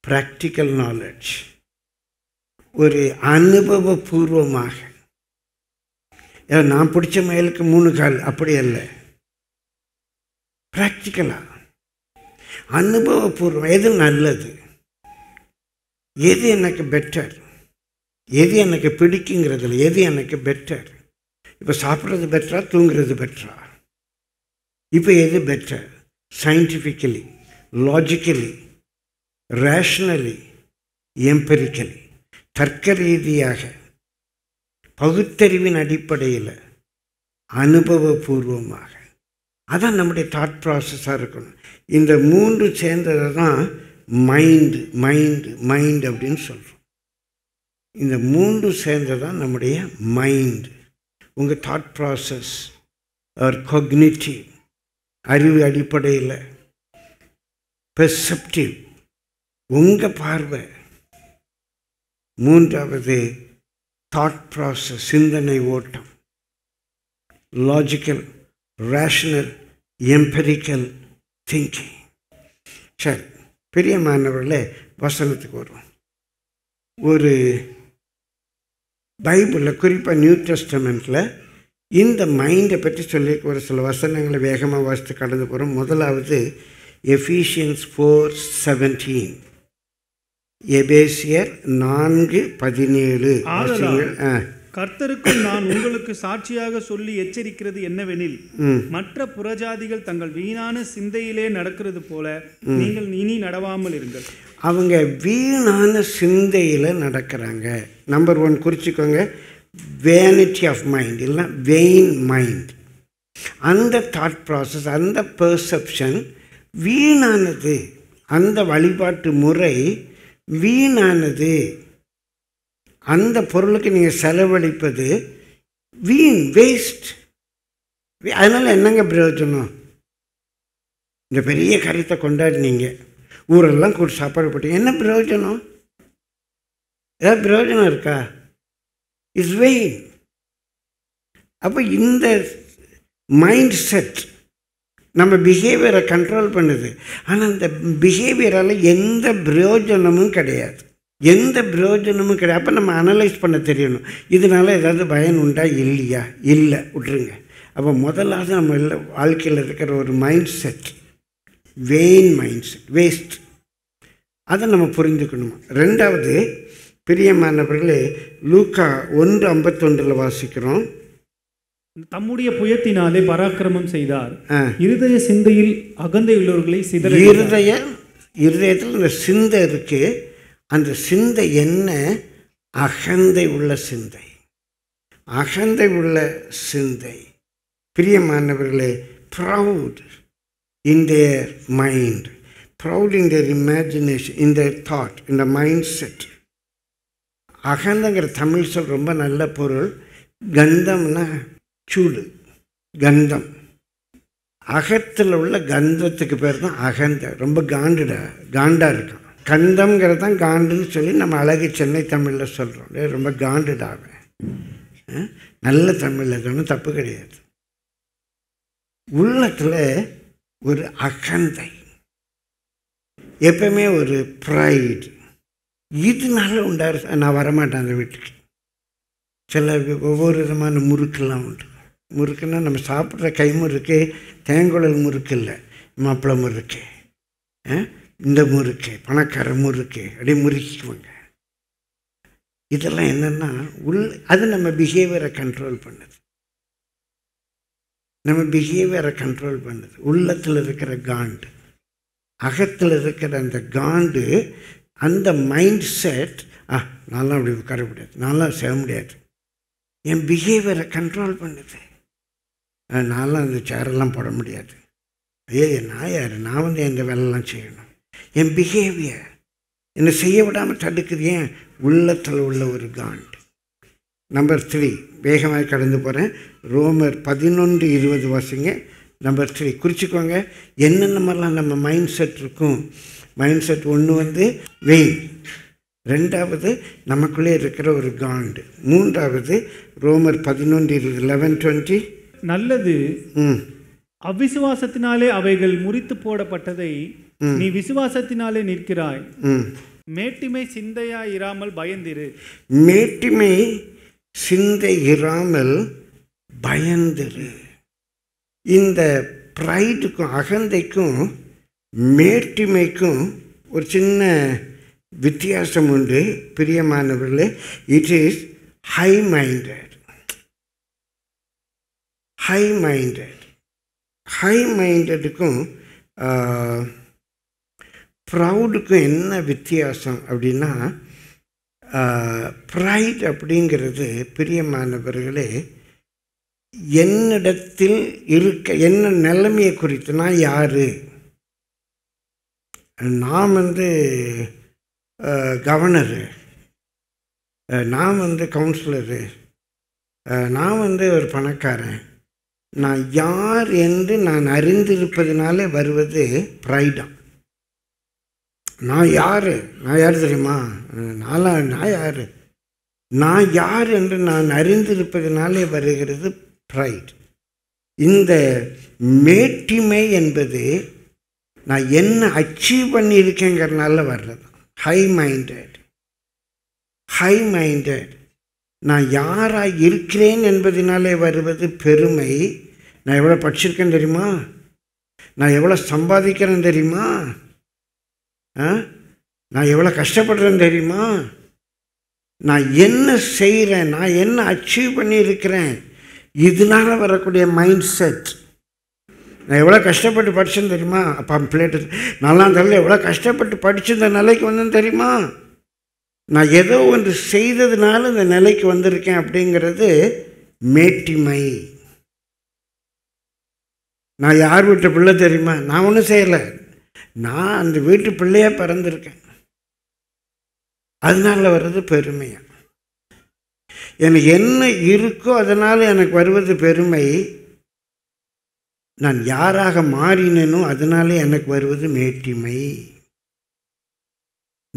practical knowledge ஒரு அனுபவபூர்வமாக ஏதோ நான் பிடிச்ச மயிலுக்கு மூணு கால் அப்படி அல்ல ப்ராக்டிக்கலாக அனுபவபூர்வம் எது நல்லது எது எனக்கு பெட்டர் எது எனக்கு பிடிக்குங்கிறதுல எது எனக்கு பெட்டர் இப்போ சாப்பிட்றது பெட்டரா தூங்குறது பெட்டரா இப்போ எது better scientifically logically rationally empirically தர்க்க ரீதியாக பகுத்தறிவின் அடிப்படையில் அனுபவபூர்வமாக அதான் நம்முடைய தாட் ப்ராசஸாக இருக்கணும் இந்த மூன்று சேர்ந்ததை தான் மைண்டு மைண்டு மைண்ட் அப்படின்னு சொல்கிறோம் இந்த மூன்று தான் நம்முடைய மைண்டு உங்கள் தாட் ப்ராசஸ் ஆர் கொக்னிட்டிவ் அறிவு அடிப்படையில் பெர்செப்டிவ் உங்கள் பார்வை மூன்றாவது தாட் ப்ராசஸ் சிந்தனை ஓட்டம் லாஜிக்கல் ரேஷனல் எம்பெரிக்கல் திங்கிங் சரி பெரிய மாணவர்களே வசனத்துக்கு வருவோம் ஒரு பைபிளில் குறிப்பாக நியூ டெஸ்டமெண்ட்டில் இந்த மைண்டை பற்றி சொல்லியிருக்க ஒரு சில வசனங்களை வேகமாக வாசித்து கடந்து போகிறோம் முதலாவது எஃபீஷியன்ஸ் ஃபோர் செவன்டீன் எபேசியர் நான்கு பதினேழு கர்த்தருக்கும் நான் உங்களுக்கு சாட்சியாக சொல்லி எச்சரிக்கிறது என்னவெனில் மற்ற புறஜாதிகள் தங்கள் வீணான சிந்தையிலே நடக்கிறது போல நீங்கள் இனி நடவாமல் இருங்கள் அவங்க வீணான சிந்தையில் நடக்கிறாங்க நம்பர் ஒன் குறிச்சிக்கோங்க வேனிட்டி ஆஃப் மைண்ட் இல்லைனா வெயின் மைண்ட் அந்த தாட் ப்ராசஸ் அந்த பெர்செப்ஷன் வீணானது அந்த வழிபாட்டு முறை வீணானது அந்த பொருளுக்கு நீங்கள் செலவழிப்பது வீண் வேஸ்ட் அதனால் என்னங்க பிரயோஜனம் இந்த பெரிய கருத்தை கொண்டாடினீங்க ஊரெல்லாம் கூட்டு சாப்பாடு போட்டு என்ன பிரயோஜனம் ஏதாவது பிரயோஜனம் இருக்கா இட்ஸ் வெயின் அப்போ இந்த மைண்ட் செட் நம்ம பிஹேவியரை கண்ட்ரோல் பண்ணுது ஆனால் அந்த பிஹேவியரால் எந்த பிரயோஜனமும் கிடையாது எந்த பிரயோஜனமும் கிடையாது அப்போ நம்ம அனலைஸ் பண்ண தெரியணும் இதனால் ஏதாவது பயன் உண்டா இல்லையா இல்லை விட்ருங்க அப்போ முதலாவது நம்ம இல்லை வாழ்க்கையில் இருக்கிற ஒரு mind set vain mind set waste அதை நம்ம புரிஞ்சுக்கணுமா ரெண்டாவது பிரியமானவர்களே லூக்கா ஒன்று ஐம்பத்தொன்றில் வாசிக்கிறோம் தம்முடைய புயத்தினாலே பராக்கிரமம் செய்தார் இருதய சிந்தையில் அகந்தை உள்ளவர்களை சிதற இருதய இருதயத்தில் இந்த சிந்தை இருக்கு அந்த சிந்தை என்ன அகந்தை உள்ள சிந்தை அகந்தை உள்ள சிந்தை பிரியமானவர்களே proud in their mind proud in their imagination in their thought இந்த மைண்ட் செட் அகந்தங்கிற தமிழ் சொல் ரொம்ப நல்ல பொருள் கந்தம்னா சூடு கந்தம் அகத்தில் உள்ள கந்தத்துக்கு பேர் தான் அகந்த ரொம்ப காண்டுடா காண்டாக இருக்கான் கந்தம்ங்கிறது தான் காண்டுன்னு சொல்லி நம்ம அழகு சென்னை தமிழில் சொல்கிறோம் ரொம்ப காண்டுடாவே நல்ல தமிழில் இருக்கணும் தப்பு கிடையாது உள்ளத்தில் ஒரு அகந்தை எப்பவுமே ஒரு ப்ரைடு இதனால உண்டாரு நான் வரமாட்டேன் அந்த வீட்டுக்கு சில ஒவ்வொரு விதமான முறுக்கெல்லாம் உண்டு முறுக்குன்னா நம்ம சாப்பிட்ற கை முறுக்கு தேங்குழல் முறுக்கு இல்லை மாப்பிள்ள முறுக்கு இந்த முறுக்கு பணக்கார முறுக்கு அப்படி முறுக்கிக்குவாங்க இதெல்லாம் என்னென்னா உள் அது நம்ம பிஹேவியரை கண்ட்ரோல் பண்ணுது நம்ம பிஹேவியரை கண்ட்ரோல் பண்ணுது உள்ளத்தில் இருக்கிற காண்டு அகத்தில் இருக்கிற அந்த காண்டு அந்த மைண்ட் செட் ஆ நான்லாம் அப்படி உட்கார முடியாது நான்லாம் செய்ய முடியாது என் பிஹேவியரை கண்ட்ரோல் பண்ணுது அதனால அந்த சேரெல்லாம் போட முடியாது ஐயோ நான் யார் நான் வந்து எங்கள் வேலைலாம் செய்யணும் என் பிஹேவியர் என்னை செய்ய விடாமல் தடுக்குது ஏன் உள்ளத்தில் உள்ள ஒரு காண்ட் நம்பர் த்ரீ வேகமாக கடந்து போகிறேன் ரோமர் பதினொன்று இருபது வாசிங்க நம்பர் த்ரீ குறிச்சிக்கோங்க என்னென்ன மாதிரிலாம் நம்ம மைண்ட் செட் இருக்கும் மைண்ட் செட் ஒன்று வந்து வெயில் ரெண்டாவது நமக்குள்ளே இருக்கிற ஒரு காண்டு மூன்றாவது ரோமர் பதினொன்று இருபது லெவன் டுவெண்ட்டி நல்லது அவ்விசுவாசத்தினாலே அவைகள் முறித்து போடப்பட்டதை நீ விசுவாசத்தினாலே நிற்கிறாய் மேட்டிமை சிந்தையா இராமல் பயந்திரு மேட்டிமை சிந்தை இராமல் பயந்திரு இந்த ப்ரைடுக்கும் அகந்தைக்கும் மேட்டிமைக்கும் ஒரு சின்ன வித்தியாசம் உண்டு பிரியமானவர்களே it is high minded high minded high மைண்டடுக்கும் ப்ரௌடுக்கும் என்ன வித்தியாசம் அப்படின்னா ப்ரைட் அப்படிங்கிறது பிரியமானவர்களே என்னிடத்தில் இருக்க என்ன நிலைமையை குறித்து நான் யார் நான் வந்து கவர்னரு நான் வந்து கவுன்சிலரு நான் வந்து ஒரு பணக்காரன் நான் யார் என்று நான் அறிந்திருப்பதனாலே வருவது ப்ரைடா நான் யார் நான் யார் தெரியுமா நாலா நான் யார் நான் யார் என்று நான் அறிந்திருப்பதனாலே வருகிறது ப்ரைட் இந்த மேட்டிமை என்பது நான் என்ன அச்சீவ் பண்ணியிருக்கேங்கிறனால வர்றது ஹை மைண்டட் ஹை மைண்டட் நான் யாராக இருக்கிறேன் என்பதினாலே வருவது பெருமை நான் எவ்வளோ படிச்சிருக்கேன் தெரியுமா நான் எவ்வளோ சம்பாதிக்கிறேன் தெரியுமா நான் எவ்வளோ கஷ்டப்படுறேன் தெரியுமா நான் என்ன செய்கிறேன் நான் என்ன அச்சீவ் பண்ணியிருக்கிறேன் இதனால் வரக்கூடிய மைண்ட் செட் நான் எவ்வளோ கஷ்டப்பட்டு படித்தேன் தெரியுமா அப்போ பிளேட்டு நல்லா இருந்தாலும் எவ்வளோ கஷ்டப்பட்டு படித்திருந்த நிலைக்கு வந்தேன் தெரியுமா நான் ஏதோ ஒன்று செய்ததுனால இந்த நிலைக்கு வந்திருக்கேன் அப்படிங்கிறது மேட்டிமை நான் யார் வீட்டு பிள்ளை தெரியுமா நான் ஒன்றும் செய்யலை நான் அந்த வீட்டு பிள்ளையாக பிறந்திருக்கேன் அதனால வர்றது பெருமையாக எனக்கு என்ன இருக்கோ அதனால் எனக்கு வருவது பெருமை நான் யாராக மாறினேனோ அதனாலே எனக்கு வருவது மேட்டிமை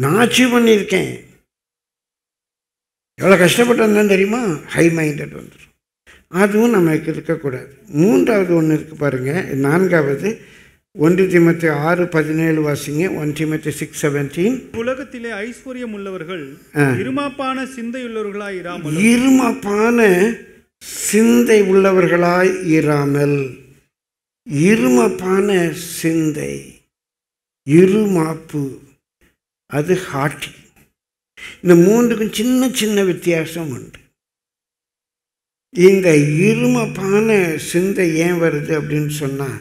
நான் அச்சீவ் பண்ணியிருக்கேன் எவ்வளோ கஷ்டப்பட்டிருந்தேன் தெரியுமா ஹை மைண்டட் வந்துடும் அதுவும் நம்ம இருக்கக்கூடாது மூன்றாவது ஒன்று இருக்குது பாருங்கள் நான்காவது ஒன்று திமத்து ஆறு பதினேழு வாசிங்க ஒன் திமத்து சிக்ஸ் செவன்டீன் உலகத்திலே ஐஸ்வர்யம் உள்ளவர்கள் இருமாப்பான சிந்தையுள்ளவர்களாய் இராமல் இருமாப்பான சிந்தை உள்ளவர்களாய் இராமல் இருமாப்பான சிந்தை இருமாப்பு அது ஹாட்டி இந்த மூன்றுக்கும் சின்ன சின்ன வித்தியாசம் உண்டு இந்த இருமப்பான சிந்தை ஏன் வருது அப்படின்னு சொன்னால்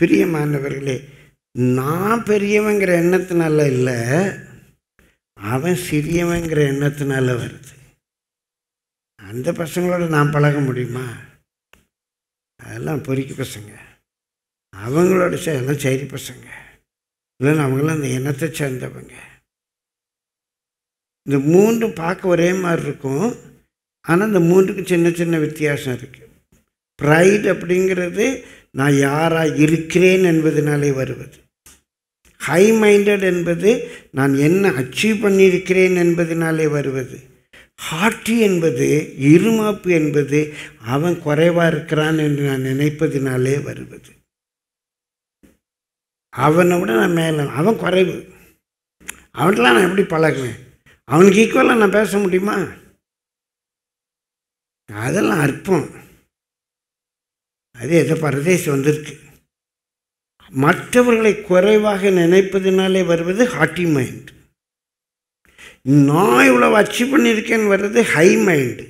பிரியமானவர்களே நான் பெரியவங்கிற எண்ணத்தினால இல்லை அவன் சிறியவங்கிற எண்ணத்தினால வருது அந்த பசங்களோட நான் பழக முடியுமா அதெல்லாம் பொறிக்கு பசங்க அவங்களோட எல்லாம் சரி பசங்க இல்லைன்னா அவங்களாம் அந்த எண்ணத்தை சேர்ந்தவங்க இந்த மூன்றும் பார்க்க ஒரே மாதிரி இருக்கும் ஆனால் இந்த மூன்றுக்கும் சின்ன சின்ன வித்தியாசம் இருக்குது ப்ரைட் அப்படிங்கிறது நான் யாராக இருக்கிறேன் என்பதனாலே வருவது ஹை மைண்டட் என்பது நான் என்ன அச்சீவ் பண்ணியிருக்கிறேன் என்பதனாலே வருவது ஹார்ட்டி என்பது இருமாப்பு என்பது அவன் குறைவாக இருக்கிறான் என்று நான் நினைப்பதினாலே வருவது அவனை விட நான் மேலே அவன் குறைவு அவன்கிட்டலாம் நான் எப்படி பழகுவேன் அவனுக்கு ஈக்குவலாக நான் பேச முடியுமா அதெல்லாம் அற்பம் அது எதோ பரதேசி வந்திருக்கு மற்றவர்களை குறைவாக நினைப்பதினாலே வருவது ஹாட்டி மைண்ட் நான் இவ்வளோ அச்சீவ் பண்ணியிருக்கேன்னு வர்றது ஹை மைண்டு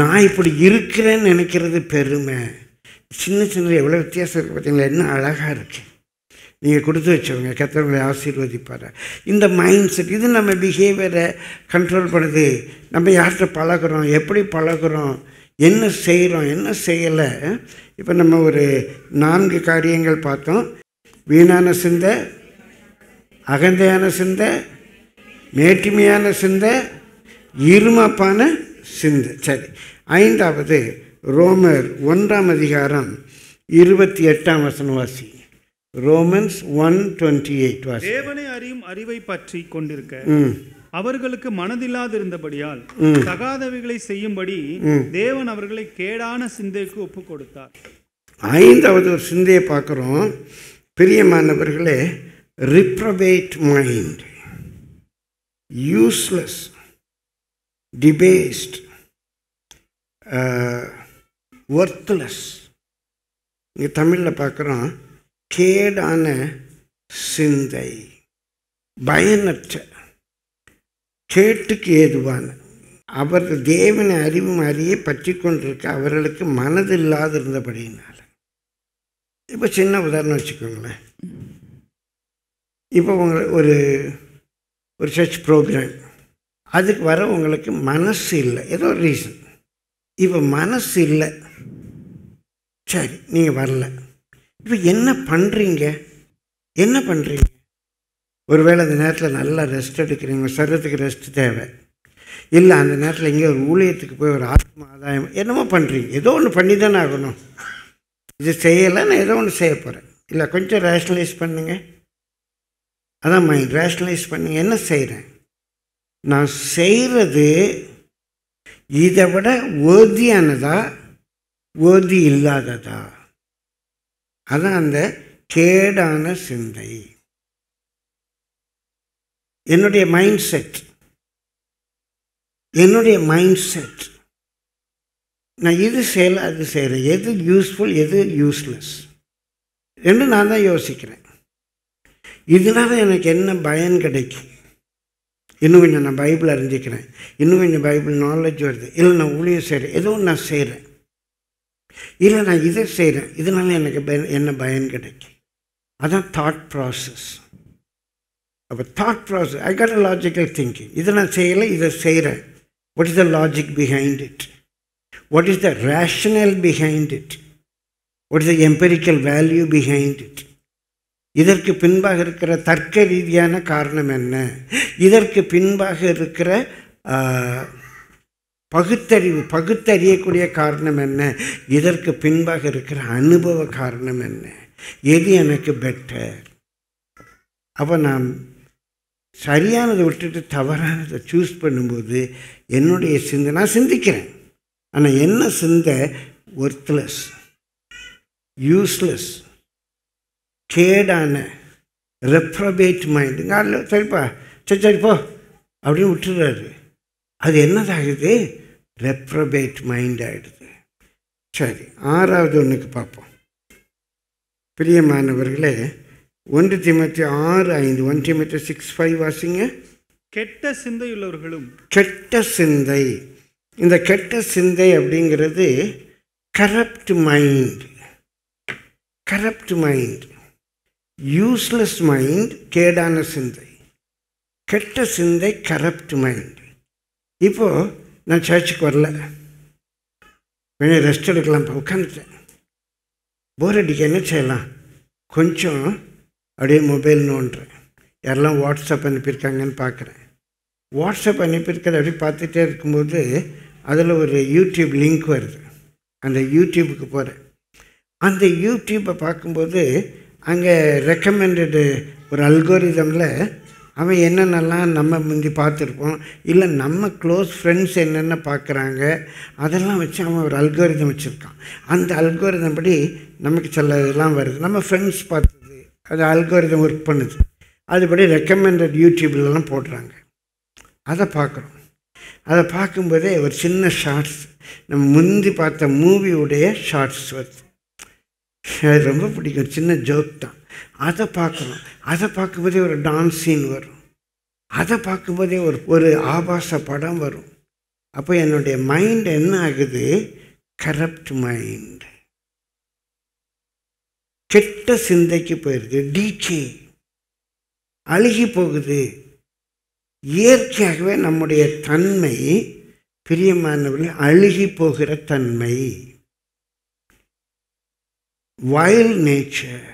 நான் இப்படி இருக்கிறேன்னு நினைக்கிறது பெருமை சின்ன சின்ன எவ்வளோ வித்தியாசம் இருக்குது பார்த்தீங்களா என்ன அழகாக இருக்குது நீங்கள் கொடுத்து வச்சவங்க கத்தவங்களை ஆசீர்வதிப்பார் இந்த மைண்ட் செட் இது நம்ம பிஹேவியரை கண்ட்ரோல் பண்ணுது நம்ம யார்கிட்ட பழகிறோம் எப்படி பழகிறோம் என்ன செய்கிறோம் என்ன செய்யலை இப்போ நம்ம ஒரு நான்கு காரியங்கள் பார்த்தோம் வீணான சிந்தை அகந்தையான சிந்தை மேட்டுமையான சிந்தை இருமப்பான சிந்தை சரி ஐந்தாவது ரோமர் ஒன்றாம் அதிகாரம் இருபத்தி எட்டாம் வசன வாசி ரோமன்ஸ் ஒன் டுவெண்ட்டி எயிட் தேவனை அறியும் அறிவை பற்றி கொண்டிருக்க அவர்களுக்கு மனதில்லாது இருந்தபடியால் தகாதவைகளை செய்யும்படி தேவன் அவர்களை கேடான சிந்தைக்கு ஒப்பு கொடுத்தார் ஐந்தாவது ஒரு சிந்தையை பார்க்குறோம் பிரியமானவர்களே reprobate mind useless debased worthless இங்கே தமிழில் பார்க்குறோம் கேடான சிந்தை பயனற்ற கேட்டுக்கு ஏதுவான அவர் தேவனை அறிவு மாதிரியே பற்றி கொண்டிருக்க அவர்களுக்கு மனது இல்லாது இருந்தபடியினால் இப்போ சின்ன உதாரணம் வச்சுக்கோங்களேன் இப்போ உங்கள் ஒரு ஒரு சர்ச் ப்ரோக்ராம் அதுக்கு வர உங்களுக்கு மனசு இல்லை ஏதோ ஒரு ரீசன் இப்போ மனசு இல்லை சரி நீங்கள் வரல இப்போ என்ன பண்ணுறீங்க என்ன பண்ணுறீங்க ஒருவேளை அந்த நேரத்தில் நல்லா ரெஸ்ட் எடுக்கிறீங்க சரீரத்துக்கு ரெஸ்ட் தேவை இல்லை அந்த நேரத்தில் எங்கேயோ ஒரு ஊழியத்துக்கு போய் ஒரு ஆத்ம ஆதாயம் என்னமோ பண்ணுறீங்க ஏதோ ஒன்று பண்ணி தானே ஆகணும் இது செய்யலை நான் ஏதோ ஒன்று செய்ய போகிறேன் இல்லை கொஞ்சம் ரேஷ்னலைஸ் பண்ணுங்க அதான் மைண்ட் ரேஷ்னலைஸ் பண்ணுங்க என்ன செய்கிறேன் நான் செய்கிறது இதை விட ஓதியானதா ஓதி இல்லாததா அதுதான் அந்த கேடான சிந்தை என்னுடைய மைண்ட் செட் என்னுடைய மைண்ட் செட் நான் இது செய்யலை அது செய்கிறேன் எது யூஸ்ஃபுல் எது யூஸ்லெஸ் என்று நான் தான் யோசிக்கிறேன் இதனால் எனக்கு என்ன பயன் கிடைக்கும் இன்னும் கொஞ்சம் நான் பைபிள் அறிஞ்சிக்கிறேன் இன்னும் கொஞ்சம் பைபிள் நாலேஜ் வருது இல்லை நான் ஊழியம் செய்கிறேன் எதுவும் நான் செய்கிறேன் இல்லை நான் இதை செய்கிறேன் இதனால எனக்கு பய என்ன பயன் கிடைக்கும் அதான் தாட் ப்ராசஸ் அப்போ thought process I got a logical thinking இதை நான் செய்யலை இதை செய்கிறேன் what is the logic behind it what is the rational behind it what is the empirical value behind it இதற்கு பின்பாக இருக்கிற தர்க்க ரீதியான காரணம் என்ன இதற்கு பின்பாக இருக்கிற பகுத்தறிவு பகுத்தறியக்கூடிய காரணம் என்ன இதற்கு பின்பாக இருக்கிற அனுபவ காரணம் என்ன எது எனக்கு பெட்டர் அப்போ நான் சரியானதை விட்டுட்டு தவறானதை சூஸ் பண்ணும்போது என்னுடைய சிந்தை நான் சிந்திக்கிறேன் ஆனால் என்ன சிந்தை ஒர்த்லெஸ் யூஸ்லெஸ் கேடான ரெப்ரபேட் மைண்டுங்க அதில் சரிப்பா சரி சரிப்போ அப்படின்னு விட்டுடுறாரு அது என்னதாகுது ரெப்ரபேட் மைண்ட் ஆகிடுது சரி ஆறாவது ஒன்றுக்கு பார்ப்போம் பிரியமானவர்களே ஒன்று திமத்தி ஆறு ஐந்து ஒன் திமத்தி சிக்ஸ் ஃபைவ் வாசிங்க கெட்ட சிந்தையுள்ளவர்களும் கெட்ட சிந்தை இந்த கெட்ட சிந்தை அப்படிங்கிறது corrupt mind corrupt mind useless mind கேடான சிந்தை கெட்ட சிந்தை கரப்ட் மைண்ட் இப்போது நான் சர்ச்சுக்கு வரல கொஞ்சம் ரெஸ்ட் எடுக்கலாம் இப்போ உட்காந்துட்டேன் போர் அடிக்க என்ன செய்யலாம் கொஞ்சம் அப்படியே மொபைல் நோண்டுறேன் யாரெல்லாம் வாட்ஸ்அப் அனுப்பியிருக்காங்கன்னு பார்க்குறேன் வாட்ஸ்அப் அனுப்பியிருக்கிறத அப்படியே பார்த்துட்டே இருக்கும்போது அதில் ஒரு யூடியூப் லிங்க் வருது அந்த யூடியூபுக்கு போகிறேன் அந்த யூடியூப்பை பார்க்கும்போது அங்கே ரெக்கமெண்டடு ஒரு அல்கோரிதமில் அவன் என்னென்னலாம் நம்ம முந்தி பார்த்துருப்போம் இல்லை நம்ம க்ளோஸ் ஃப்ரெண்ட்ஸ் என்னென்ன பார்க்குறாங்க அதெல்லாம் வச்சு அவன் ஒரு அல்கோரிதம் வச்சுருக்கான் அந்த அல்கோரிதம் படி நமக்கு சில இதெல்லாம் வருது நம்ம ஃப்ரெண்ட்ஸ் பார்த்தது அது அல்கோரிதம் ஒர்க் பண்ணுது அதுபடி ரெக்கமெண்டட் யூடியூப்லலாம் போடுறாங்க அதை பார்க்குறோம் அதை பார்க்கும்போதே ஒரு சின்ன ஷார்ட்ஸ் நம்ம முந்தி பார்த்த மூவியுடைய ஷார்ட்ஸ் வருது அது ரொம்ப பிடிக்கும் சின்ன ஜோக் தான் அதை பார்க்கணும் அதை பார்க்கும்போதே ஒரு டான்ஸ் சீன் வரும் அதை பார்க்கும்போதே ஒரு ஒரு ஆபாச படம் வரும் அப்போ என்னுடைய மைண்ட் என்ன ஆகுது கரப்ட் மைண்ட் கெட்ட சிந்தைக்கு போயிடுது டீச்சே அழுகி போகுது இயற்கையாகவே நம்முடைய தன்மை பிரியமானவர்கள் அழுகி போகிற தன்மை வைல்ட் நேச்சர்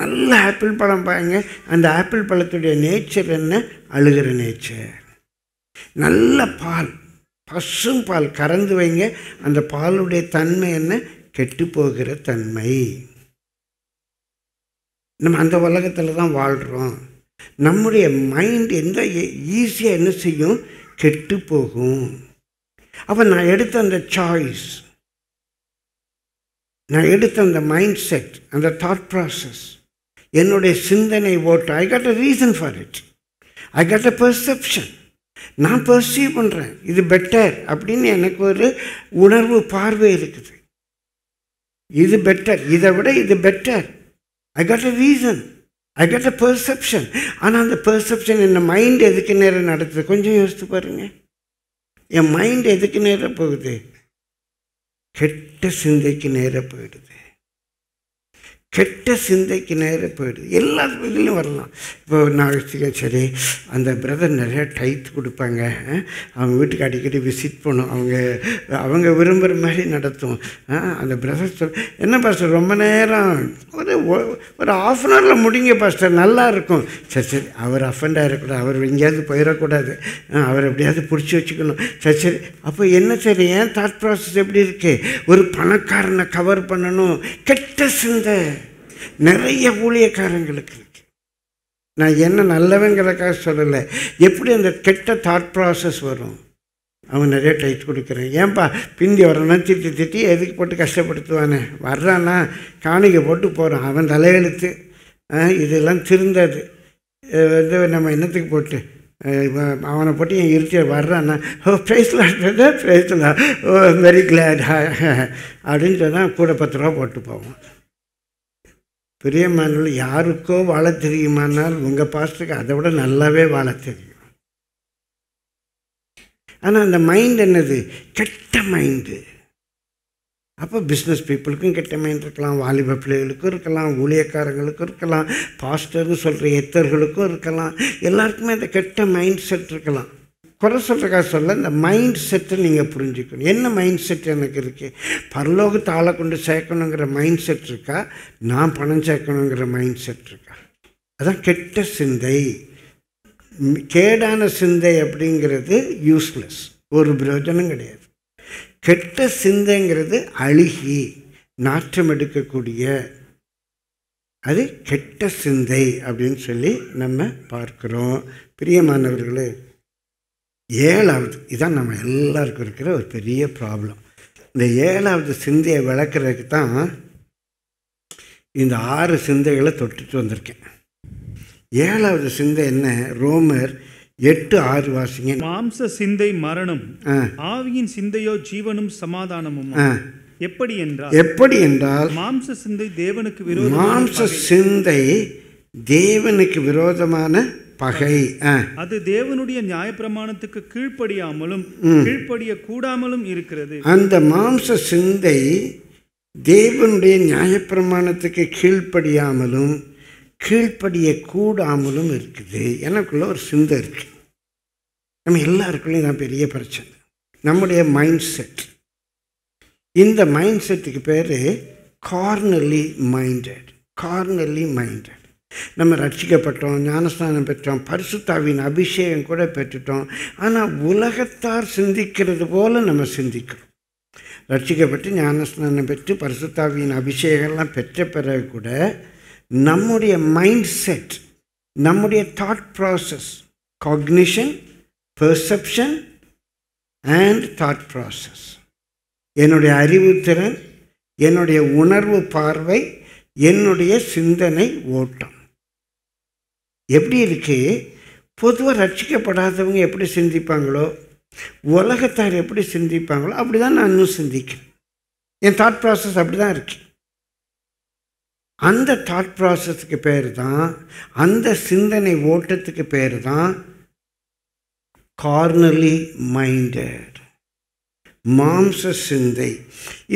நல்ல ஆப்பிள் பழம் பாருங்க அந்த ஆப்பிள் பழத்துடைய நேச்சர் என்ன அழுகிற நேச்சர் நல்ல பால் பசும் பால் கறந்து வைங்க அந்த பாலுடைய தன்மை என்ன கெட்டு போகிற தன்மை நம்ம அந்த உலகத்தில் தான் வாழ்கிறோம் நம்முடைய மைண்ட் எந்த ஈஸியாக என்ன செய்யும் கெட்டு போகும் அப்போ நான் எடுத்த அந்த சாய்ஸ் நான் எடுத்த அந்த மைண்ட் செட் அந்த தாட் ப்ராசஸ் என்னுடைய சிந்தனை ஓட்டு I got a reason for it I got a perception நான் பர்சீவ் பண்ணுறேன் இது பெட்டர் அப்படின்னு எனக்கு ஒரு உணர்வு பார்வை இருக்குது இது பெட்டர் இதை விட இது better I got a reason I got a perception ஆனால் அந்த பெர்செப்ஷன் என்ன மைண்ட் எதுக்கு நேரம் நடத்துது கொஞ்சம் யோசித்து பாருங்கள் என் மைண்ட் எதுக்கு நேரம் போகுது கெட்ட சிந்தைக்கு நேராக போயிடுது கெட்ட சிந்தைக்கு நேர போயிடுது எல்லா இதுலையும் வரலாம் இப்போ நான் சரி அந்த பிரதர் நிறையா டைத்து கொடுப்பாங்க அவங்க வீட்டுக்கு அடிக்கடி விசிட் பண்ணும் அவங்க அவங்க விரும்புகிற மாதிரி நடத்தும் அந்த பிரதர் சொல் என்ன பாஸ்டர் ரொம்ப நேரம் ஒரு ஒரு ஆஃப் அன் ஹவரில் முடிங்க பாஸ்டர் நல்லா இருக்கும் சரி சரி அவர் அஃபண்ட் ஆகிடக்கூடாது அவர் எங்கேயாவது போயிடக்கூடாது அவர் எப்படியாவது பிடிச்சி வச்சுக்கணும் சரி சரி அப்போ என்ன சரி ஏன் தாட் ப்ராசஸ் எப்படி இருக்குது ஒரு பணக்காரனை கவர் பண்ணணும் கெட்ட சிந்தை நிறைய ஊழியக்காரங்களுக்கு இருக்கு நான் என்ன நல்லவங்கிறக்காக சொல்லலை எப்படி அந்த கெட்ட தாட் ப்ராசஸ் வரும் அவன் நிறைய டைட் கொடுக்குறேன் ஏன்பா பிந்தி வரணும் திட்டி திட்டி எதுக்கு போட்டு கஷ்டப்படுத்துவானே வர்றானா காணிக்கை போட்டு போகிறான் அவன் தலையெழுத்து இதெல்லாம் திருந்தது வந்து நம்ம என்னத்துக்கு போட்டு அவனை போட்டு என் இருத்தி வர்றான்னா ஓ பேசலாம் பேசலாம் ஓ வெரி கிளாட் அப்படின்னு சொன்னால் கூட பத்து ரூபா போட்டு போவோம் பிரியமானால் யாருக்கோ வாழ தெரியுமானால் உங்கள் பாஸ்டருக்கு அதை விட நல்லாவே வாழ தெரியும் ஆனால் அந்த மைண்ட் என்னது கெட்ட மைண்டு அப்போ பிஸ்னஸ் பீப்புளுக்கும் கெட்ட மைண்ட் இருக்கலாம் வாலிப பிள்ளைகளுக்கும் இருக்கலாம் ஊழியக்காரங்களுக்கும் இருக்கலாம் பாஸ்டர்னு சொல்கிற எத்தர்களுக்கும் இருக்கலாம் எல்லாருக்குமே அந்த கெட்ட மைண்ட் செட் இருக்கலாம் குறை சொல்கிறக்காக சொல்ல இந்த மைண்ட் செட்டை நீங்கள் புரிஞ்சுக்கணும் என்ன மைண்ட் செட் எனக்கு இருக்குது பரலோகத்தை ஆளை கொண்டு சேர்க்கணுங்கிற மைண்ட் செட் இருக்கா நான் பணம் சேர்க்கணுங்கிற மைண்ட் செட் இருக்கா அதான் கெட்ட சிந்தை கேடான சிந்தை அப்படிங்கிறது யூஸ்லெஸ் ஒரு பிரயோஜனம் கிடையாது கெட்ட சிந்தைங்கிறது அழுகி நாற்றம் எடுக்கக்கூடிய அது கெட்ட சிந்தை அப்படின்னு சொல்லி நம்ம பார்க்குறோம் பிரியமானவர்களே ஏழாவது இதுதான் நம்ம எல்லாருக்கும் இருக்கிற ஒரு பெரிய ப்ராப்ளம் இந்த ஏழாவது சிந்தையை விளக்குறதுக்கு தான் இந்த ஆறு சிந்தைகளை தொட்டுட்டு வந்திருக்கேன் ஏழாவது சிந்தை என்ன ரோமர் எட்டு ஆறு வாசிங்க மாம்ச சிந்தை மரணம் ஆவியின் சிந்தையோ ஜீவனும் சமாதானமும் எப்படி என்றால் எப்படி என்றால் மாம்ச சிந்தை தேவனுக்கு விரோத மாம்ச சிந்தை தேவனுக்கு விரோதமான பகை அது தேவனுடைய நியாயப்பிரமாணத்துக்கு கீழ்ப்படியாமலும் கீழ்ப்படிய கூடாமலும் இருக்கிறது அந்த மாம்ச சிந்தை தேவனுடைய நியாயப்பிரமாணத்துக்கு கீழ்ப்படியாமலும் கீழ்ப்படிய கூடாமலும் இருக்குது எனக்குள்ள ஒரு சிந்தை இருக்குது நம்ம எல்லாருக்குள்ளேயும் தான் பெரிய பிரச்சனை நம்முடைய மைண்ட் செட் இந்த மைண்ட் செட்டுக்கு பேர் கார்னலி மைண்டட் கார்னலி மைண்டட் நம்ம ரட்சிக்கப்பட்டோம் ஞானஸ்தானம் பெற்றோம் பரிசுத்தாவின் அபிஷேகம் கூட பெற்றுட்டோம் ஆனால் உலகத்தார் சிந்திக்கிறது போல் நம்ம சிந்திக்கிறோம் ரட்சிக்கப்பட்டு ஞானஸ்தானம் பெற்று பரிசுத்தாவியின் அபிஷேகம்லாம் பெற்ற பிறகு கூட நம்முடைய மைண்ட் செட் நம்முடைய thought process cognition perception and thought process என்னுடைய அறிவுத்திறன் என்னுடைய உணர்வு பார்வை என்னுடைய சிந்தனை ஓட்டம் எப்படி இருக்குது பொதுவாக ரட்சிக்கப்படாதவங்க எப்படி சிந்திப்பாங்களோ உலகத்தார் எப்படி சிந்திப்பாங்களோ அப்படி தான் நான் இன்னும் சிந்திக்கிறேன் என் தாட் ப்ராசஸ் அப்படி தான் இருக்கு அந்த தாட் ப்ராசஸ்க்கு பேர் தான் அந்த சிந்தனை ஓட்டத்துக்கு பேர் தான் கார்னலி மைண்டட் மாம்ச சிந்தை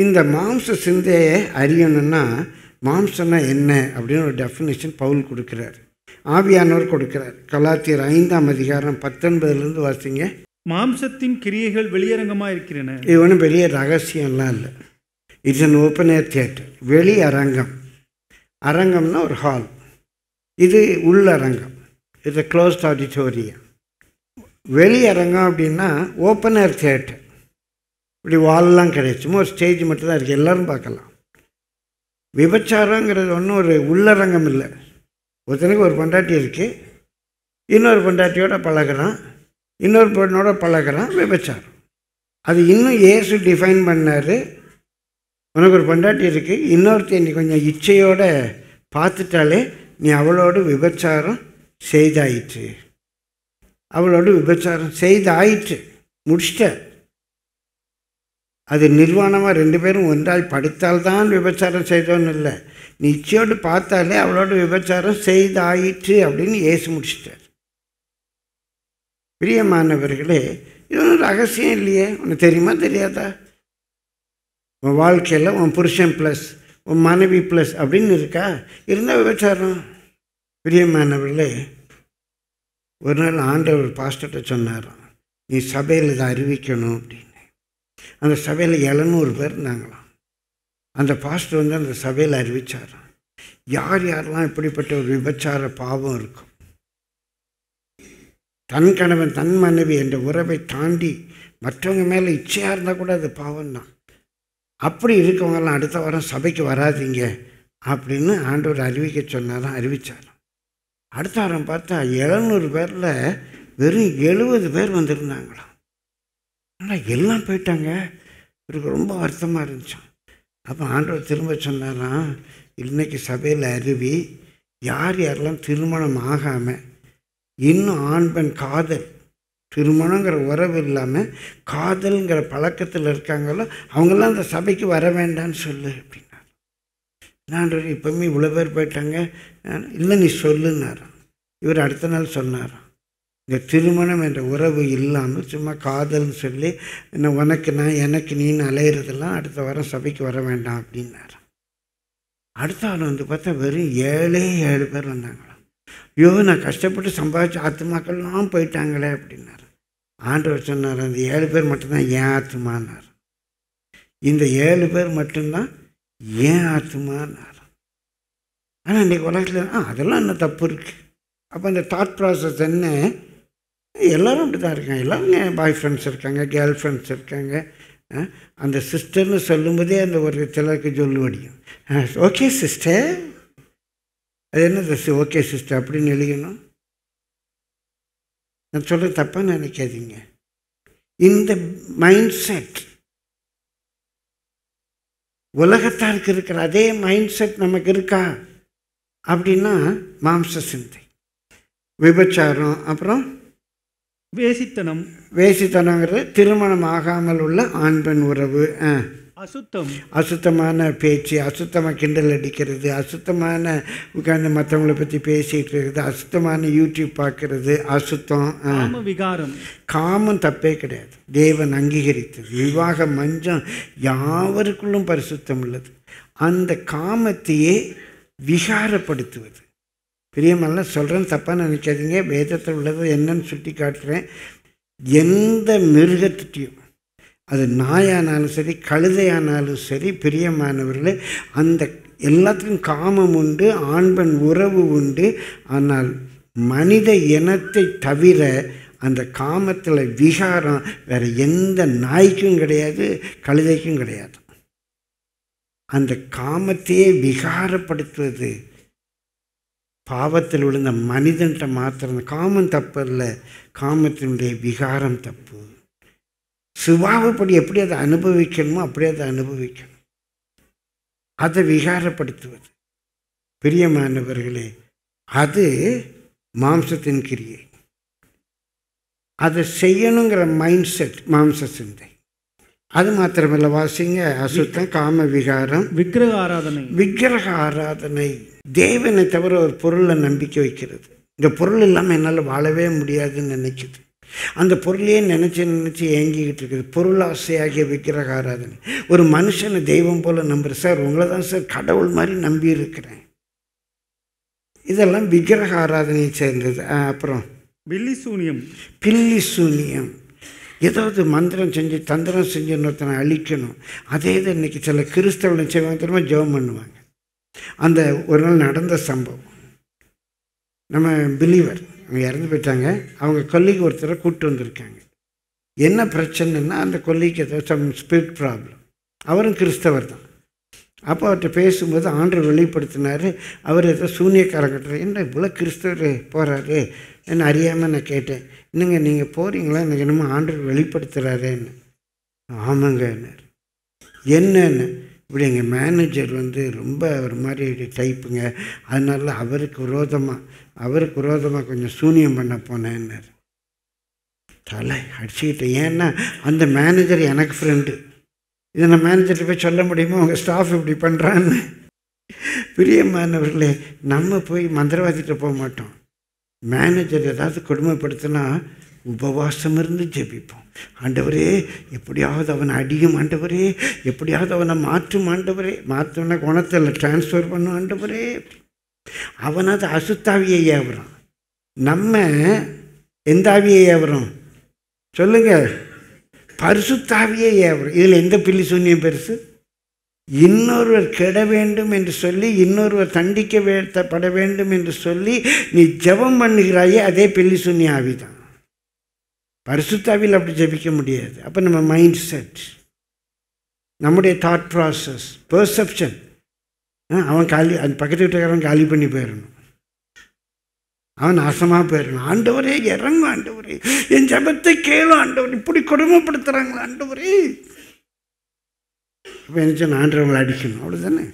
இந்த மாம்ச சிந்தையை அறியணும்னா மாம்சம்னா என்ன அப்படின்னு ஒரு டெஃபினேஷன் பவுல் கொடுக்குறாரு ஆவியானவர் கொடுக்கிறார் கலாத்தியர் ஐந்தாம் அதிகாரம் பத்தொன்பதுலேருந்து வாசிங்க மாம்சத்தின் கிரியைகள் வெளியரங்கமாக இருக்கிறன இது ஒன்றும் பெரிய ரகசியம்லாம் இல்லை it's an open air theatre வெளி அரங்கம் அரங்கம்னா ஒரு ஹால் இது உள்ளரங்கம் இது க்ளோஸ்ட் ஆடிட்டோரியம் அரங்கம் அப்படின்னா ஓப்பன் ஏர் தியேட்டர் இப்படி வால்லாம் கிடையாது ஒரு ஸ்டேஜ் மட்டும்தான் இருக்குது எல்லோரும் பார்க்கலாம் விபச்சாரங்கிறது ஒன்றும் ஒரு உள்ளரங்கம் இல்லை ஒருத்தனுக்கு ஒரு பொண்டாட்டி இருக்குது இன்னொரு பொண்டாட்டியோட பழகிறான் இன்னொரு பொண்ணோட பழகிறான் விபச்சாரம் அது இன்னும் ஏசு டிஃபைன் பண்ணார் உனக்கு ஒரு பொண்டாட்டி இருக்குது இன்னொருத்தர் நீ கொஞ்சம் இச்சையோடு பார்த்துட்டாலே நீ அவளோடு விபச்சாரம் செய்தாயிற்று அவளோடு விபச்சாரம் செய்தாயிற்று முடிச்சிட்ட அது நிர்வாணமாக ரெண்டு பேரும் ஒன்றாய் படுத்தால்தான் விபச்சாரம் செய்தோன்னு இல்லை நிச்சயோடு பார்த்தாலே அவளோட விபச்சாரம் செய்தாயிற்று அப்படின்னு ஏசு முடிச்சிட்டார் பிரியமானவர்களே இது ஒன்றும் ரகசியம் இல்லையே உனக்கு தெரியுமா தெரியாதா உன் வாழ்க்கையில் உன் புருஷன் ப்ளஸ் உன் மனைவி ப்ளஸ் அப்படின்னு இருக்கா இருந்தால் விபச்சாரம் பிரியமானவர்களே ஒரு நாள் ஆண்டவர் பாஸ்டர்கிட்ட சொன்னார் நீ சபையில் இதை அறிவிக்கணும் அப்படின்னு அந்த சபையில் எழுநூறு பேர் இருந்தாங்களாம் அந்த பாஸ்டர் வந்து அந்த சபையில் அறிவித்தார் யார் யாரெல்லாம் இப்படிப்பட்ட ஒரு விபச்சார பாவம் இருக்கும் தன் கணவன் தன் மனைவி என்ற உறவை தாண்டி மற்றவங்க மேலே இச்சையாக இருந்தால் கூட அது பாவம் தான் அப்படி இருக்கவங்கெல்லாம் அடுத்த வாரம் சபைக்கு வராதிங்க அப்படின்னு ஆண்டவர் அறிவிக்க தான் அறிவித்தார் அடுத்த வாரம் பார்த்தா எழுநூறு பேரில் வெறும் எழுபது பேர் வந்திருந்தாங்களாம் ஆனால் எல்லாம் போயிட்டாங்க இவருக்கு ரொம்ப வருத்தமாக இருந்துச்சான் அப்போ ஆண்டவர் திரும்ப சொன்னாராம் இன்றைக்கி சபையில் அருவி யார் யாரெல்லாம் திருமணம் ஆகாமல் இன்னும் ஆண் பெண் காதல் திருமணங்கிற உறவு இல்லாமல் காதல்ங்கிற பழக்கத்தில் இருக்காங்களோ அவங்களாம் அந்த சபைக்கு வர வேண்டாம்னு சொல்லு அப்படின்னார் நான் இப்போவுமே இவ்வளோ பேர் போயிட்டாங்க இல்லை நீ சொல்லுன்னாரான் இவர் அடுத்த நாள் சொன்னாராம் இந்த திருமணம் என்ற உறவு இல்லாமல் சும்மா காதல்னு சொல்லி என்ன உனக்கு நான் எனக்கு நீன்னு அலையிறதெல்லாம் அடுத்த வாரம் சபைக்கு வர வேண்டாம் அப்படின்னாரு அடுத்த ஆள் வந்து பார்த்தா வெறும் ஏழே ஏழு பேர் வந்தாங்களாம் ஐயோ நான் கஷ்டப்பட்டு சம்பாதிச்சு ஆத்துமாக்கள்லாம் போயிட்டாங்களே அப்படின்னாரு ஆண்டவர் சொன்னார் அந்த ஏழு பேர் மட்டும்தான் ஏன் ஆத்துமானார் இந்த ஏழு பேர் மட்டும்தான் ஏன் ஆத்துமானார் ஆனால் இன்றைக்கி உலகத்தில் ஆ அதெல்லாம் என்ன தப்பு இருக்குது அப்போ அந்த தாட் ப்ராசஸ் என்ன எல்லோரும் அப்படி தான் இருக்காங்க எல்லாருங்க பாய் ஃப்ரெண்ட்ஸ் இருக்காங்க கேர்ள் ஃப்ரெண்ட்ஸ் இருக்காங்க அந்த சிஸ்டர்னு சொல்லும்போதே அந்த ஒரு சிலருக்கு அடிக்கும் ஓகே சிஸ்டர் அது என்ன ஓகே சிஸ்டர் அப்படின்னு எழுதணும் நான் சொல்ல தப்பாக நினைக்காதீங்க இந்த மைண்ட் செட் உலகத்தாருக்கு இருக்கிற அதே மைண்ட் செட் நமக்கு இருக்கா அப்படின்னா மாம்ச சிந்தை விபச்சாரம் அப்புறம் வேசித்தனம் வேசித்தனங்கிறது திருமணம் ஆகாமல் உள்ள ஆண் பெண் உறவு அசுத்தம் அசுத்தமான பேச்சு அசுத்தமாக கிண்டல் அடிக்கிறது அசுத்தமான உட்காந்து மற்றவங்களை பற்றி பேசிகிட்டு இருக்குது அசுத்தமான யூடியூப் பார்க்கறது அசுத்தம் விகாரம் காமம் தப்பே கிடையாது தேவன் அங்கீகரித்தது விவாக மஞ்சம் யாவருக்குள்ளும் பரிசுத்தம் உள்ளது அந்த காமத்தையே விகாரப்படுத்துவது பிரியமெல்லாம் சொல்கிறேன்னு தப்பாக நினைக்காதீங்க வேதத்தில் உள்ளது என்னன்னு சுட்டி காட்டுறேன் எந்த மிருகத்திட்டையும் அது நாயானாலும் சரி கழுதையானாலும் சரி பிரியமானவர்கள் அந்த எல்லாத்துக்கும் காமம் உண்டு ஆண்பன் உறவு உண்டு ஆனால் மனித இனத்தை தவிர அந்த காமத்தில் விகாரம் வேறு எந்த நாய்க்கும் கிடையாது கழுதைக்கும் கிடையாது அந்த காமத்தையே விகாரப்படுத்துவது பாவத்தில் விழுந்த மனிதன்கிட்ட மாத்திரம் காமன் தப்பு இல்லை காமத்தினுடைய விகாரம் தப்பு சுபாவப்படி எப்படி அதை அனுபவிக்கணுமோ அப்படி அதை அனுபவிக்கணும் அதை விகாரப்படுத்துவது பிரியமானவர்களே அது மாம்சத்தின் கிரியை அதை செய்யணுங்கிற மைண்ட் செட் மாம்ச சிந்தை அது மாத்திரமில்ல வாசிங்க அசுத்தம் காம விகாரம் விக்கிரக ஆராதனை விக்கிரக ஆராதனை தேவனை தவிர ஒரு பொருளை நம்பிக்கை வைக்கிறது இந்த பொருள் இல்லாமல் என்னால் வாழவே முடியாதுன்னு நினைக்குது அந்த பொருளையே நினச்சி நினச்சி ஏங்கிக்கிட்டு இருக்குது பொருள் ஆசையாகிய விக்கிரக ஆராதனை ஒரு மனுஷனை தெய்வம் போல் நம்புகிறேன் சார் உங்களை தான் சார் கடவுள் மாதிரி நம்பி இருக்கிறேன் இதெல்லாம் விக்கிரக ஆராதனையை சேர்ந்தது அப்புறம் பில்லி சூனியம் பில்லி சூனியம் ஏதாவது மந்திரம் செஞ்சு தந்திரம் செஞ்சு இன்னொருத்தனை அழிக்கணும் அதே இது இன்றைக்கி சில கிறிஸ்தவனை செய்வாங்க திரும்ப ஜெபம் பண்ணுவாங்க அந்த ஒரு நாள் நடந்த சம்பவம் நம்ம பிலீவர் அவங்க இறந்து போயிட்டாங்க அவங்க கொல்லிக்கு ஒருத்தரை கூப்பிட்டு வந்திருக்காங்க என்ன பிரச்சனைன்னா அந்த கொல்லிக்கு ஏதோ சம் ஸ்பிரிட் ப்ராப்ளம் அவரும் கிறிஸ்தவர் தான் அப்போ அவர்கிட்ட பேசும்போது ஆண்டு வெளிப்படுத்தினார் அவர் ஏதோ சூனியக்காரங்கிட்ட என்ன இவ்வளோ கிறிஸ்தவர் போகிறாரு என்ன அறியாமல் நான் கேட்டேன் என்னங்க நீங்கள் போகிறீங்களா எனக்கு என்னமோ ஆண்டர் வெளிப்படுத்துகிறாரேன்னு என்ன என்னன்னு இப்படி எங்கள் மேனேஜர் வந்து ரொம்ப ஒரு மாதிரி டைப்புங்க அதனால அவருக்கு விரோதமாக அவருக்கு விரோதமாக கொஞ்சம் சூனியம் பண்ண போனேன்னார் தலை அடிச்சுக்கிட்டேன் ஏன்னா அந்த மேனேஜர் எனக்கு ஃப்ரெண்டு இதை நான் மேனேஜர்கிட்ட போய் சொல்ல முடியுமோ உங்கள் ஸ்டாஃப் இப்படி பண்ணுறான்னு பிரியமானவர்களே நம்ம போய் மந்திரவாதிகிட்ட போக மாட்டோம் மேனேஜர் ஏதாவது கொடுமைப்படுத்தினா உபவாசம் இருந்து ஜெபிப்போம் ஆண்டவரே எப்படியாவது அவனை அடியும் ஆண்டவரே எப்படியாவது அவனை மாற்றும் ஆண்டவரே மாற்றின குணத்தில் டிரான்ஸ்ஃபர் பண்ணும் ஆண்டவரே அவனது அசுத்தாவியை ஏவுறான் நம்ம எந்த ஆவியை ஏவுறோம் சொல்லுங்கள் பரிசுத்தாவியை ஏவுறோம் இதில் எந்த பில்லி சூன்யம் பெருசு இன்னொருவர் கெட வேண்டும் என்று சொல்லி இன்னொருவர் தண்டிக்க பட வேண்டும் என்று சொல்லி நீ ஜபம் பண்ணுகிறாயே அதே பில்லி சூன்ய ஆவி தான் பரிசுத்தாவில் அப்படி ஜபிக்க முடியாது அப்போ நம்ம மைண்ட் செட் நம்முடைய தாட் ப்ராசஸ் பெர்செப்ஷன் அவன் காலி அந்த பக்கத்து வீட்டுக்காரன் காலி பண்ணி போயிடணும் அவன் நாசமாக போயிடணும் ஆண்டவரே இறங்கும் ஆண்டவரே என் ஜபத்தை கேளும் ஆண்டவர் இப்படி கொடுமைப்படுத்துகிறாங்களா ஆண்டவரே இப்போ என்ன ஆண்டவங்களை அடிக்கணும் அவ்வளோதானே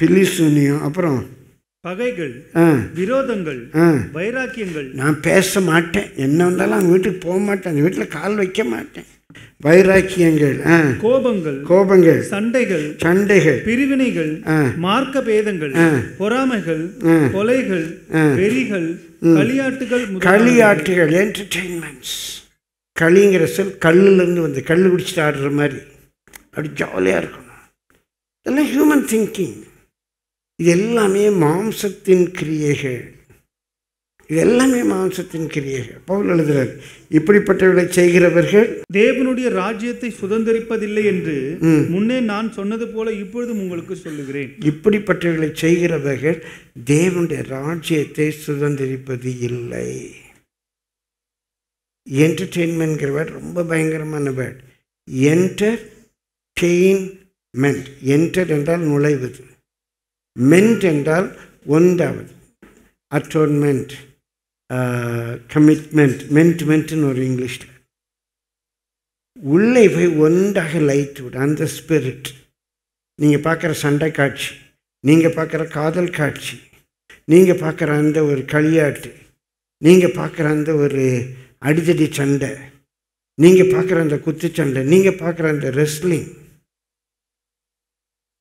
பில்லி சூனியம் அப்புறம் பகைகள் விரோதங்கள் வைராக்கியங்கள் நான் பேச மாட்டேன் என்ன வந்தாலும் அவங்க வீட்டுக்கு போக மாட்டேன் அந்த வீட்டில் கால் வைக்க மாட்டேன் வைராக்கியங்கள் கோபங்கள் கோபங்கள் சண்டைகள் சண்டைகள் பிரிவினைகள் மார்க்க பேதங்கள் பொறாமைகள் கொலைகள் வெறிகள் களியாட்டுகள் களியாட்டுகள் என்டர்டெயின்மெண்ட்ஸ் களிங்கிற சொல் கல்லுலேருந்து வந்து கல் குடிச்சிட்டு ஆடுற மாதிரி அப்படி ஜாலியாக இருக்கணும் இதெல்லாம் ஹியூமன் திங்கிங் இது எல்லாமே மாம்சத்தின் கிரியைகள் இது எல்லாமே மாம்சத்தின் கிரியைகள் பவுல் எழுதுகிறார் இப்படிப்பட்டவர்களை செய்கிறவர்கள் தேவனுடைய ராஜ்யத்தை சுதந்திரிப்பதில்லை என்று முன்னே நான் சொன்னது போல இப்பொழுதும் உங்களுக்கு சொல்லுகிறேன் இப்படிப்பட்டவர்களை செய்கிறவர்கள் தேவனுடைய ராஜ்யத்தை சுதந்திரிப்பது இல்லை என்டர்டெயின்மெண்ட்ங்கிறவர் ரொம்ப பயங்கரமான வேர்ட் என்டர்டெயின்மெண்ட் என்டர் என்றால் நுழைவது மென்ட் என்றால் ஒன்றாவது அட்டோன்மெண்ட் கமிட்மெண்ட் மென்ட்மெண்ட்னு ஒரு இங்கிலீஷில் உள்ளே போய் ஒன்றாக லைட் விட அந்த ஸ்பிரிட் நீங்கள் பார்க்குற சண்டை காட்சி நீங்கள் பார்க்குற காதல் காட்சி நீங்கள் பார்க்குற அந்த ஒரு களியாட்டு நீங்கள் பார்க்குற அந்த ஒரு அடிதடி சண்டை நீங்கள் பார்க்குற அந்த குத்துச்சண்டை நீங்கள் பார்க்குற அந்த ரெஸ்லிங்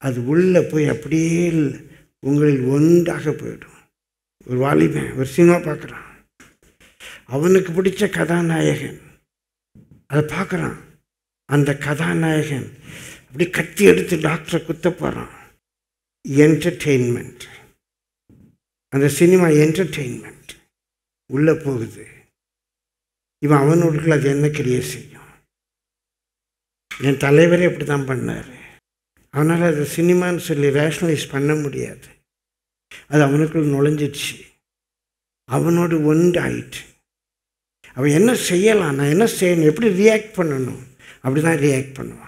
அது உள்ளே போய் அப்படியே உங்களில் ஒன்றாக போயிடும் ஒரு வாலிபன் ஒரு சினிமா பார்க்குறான் அவனுக்கு பிடிச்ச கதாநாயகன் அதை பார்க்குறான் அந்த கதாநாயகன் அப்படி கத்தி எடுத்து டாக்டரை குத்த போகிறான் என்டர்டெயின்மெண்ட் அந்த சினிமா என்டர்டெயின்மெண்ட் உள்ளே போகுது இவன் அவனுக்குள்ள அது என்ன கிரியேட் செய்யும் என் தலைவரே இப்படி தான் பண்ணார் அவனால் அதை சினிமான்னு சொல்லி ரேஷனலைஸ் பண்ண முடியாது அது அவனுக்குள் நுழைஞ்சிடுச்சு அவனோடு ஒன்று ஆயிட்டு அவன் என்ன செய்யலாம் நான் என்ன செய்யணும் எப்படி ரியாக்ட் பண்ணணும் அப்படி தான் ரியாக்ட் பண்ணுவான்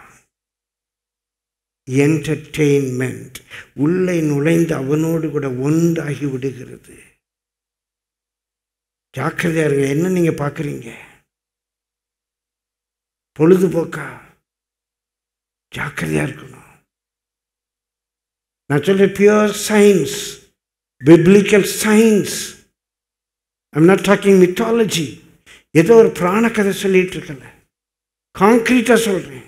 என்டர்டெயின்மெண்ட் உள்ளே நுழைந்து அவனோடு கூட ஒன்றாகி விடுகிறது ஜாக்கிரதையாக இருக்க என்ன நீங்கள் பார்க்குறீங்க பொழுதுபோக்கா ஜாக்கிரதையாக இருக்கணும் Naturally, pure science biblical science I'm not talking mythology ஏதோ ஒரு புராண கதை சொல்லிகிட்டு இருக்கல காங்க்ரீட்டாக சொல்கிறேன்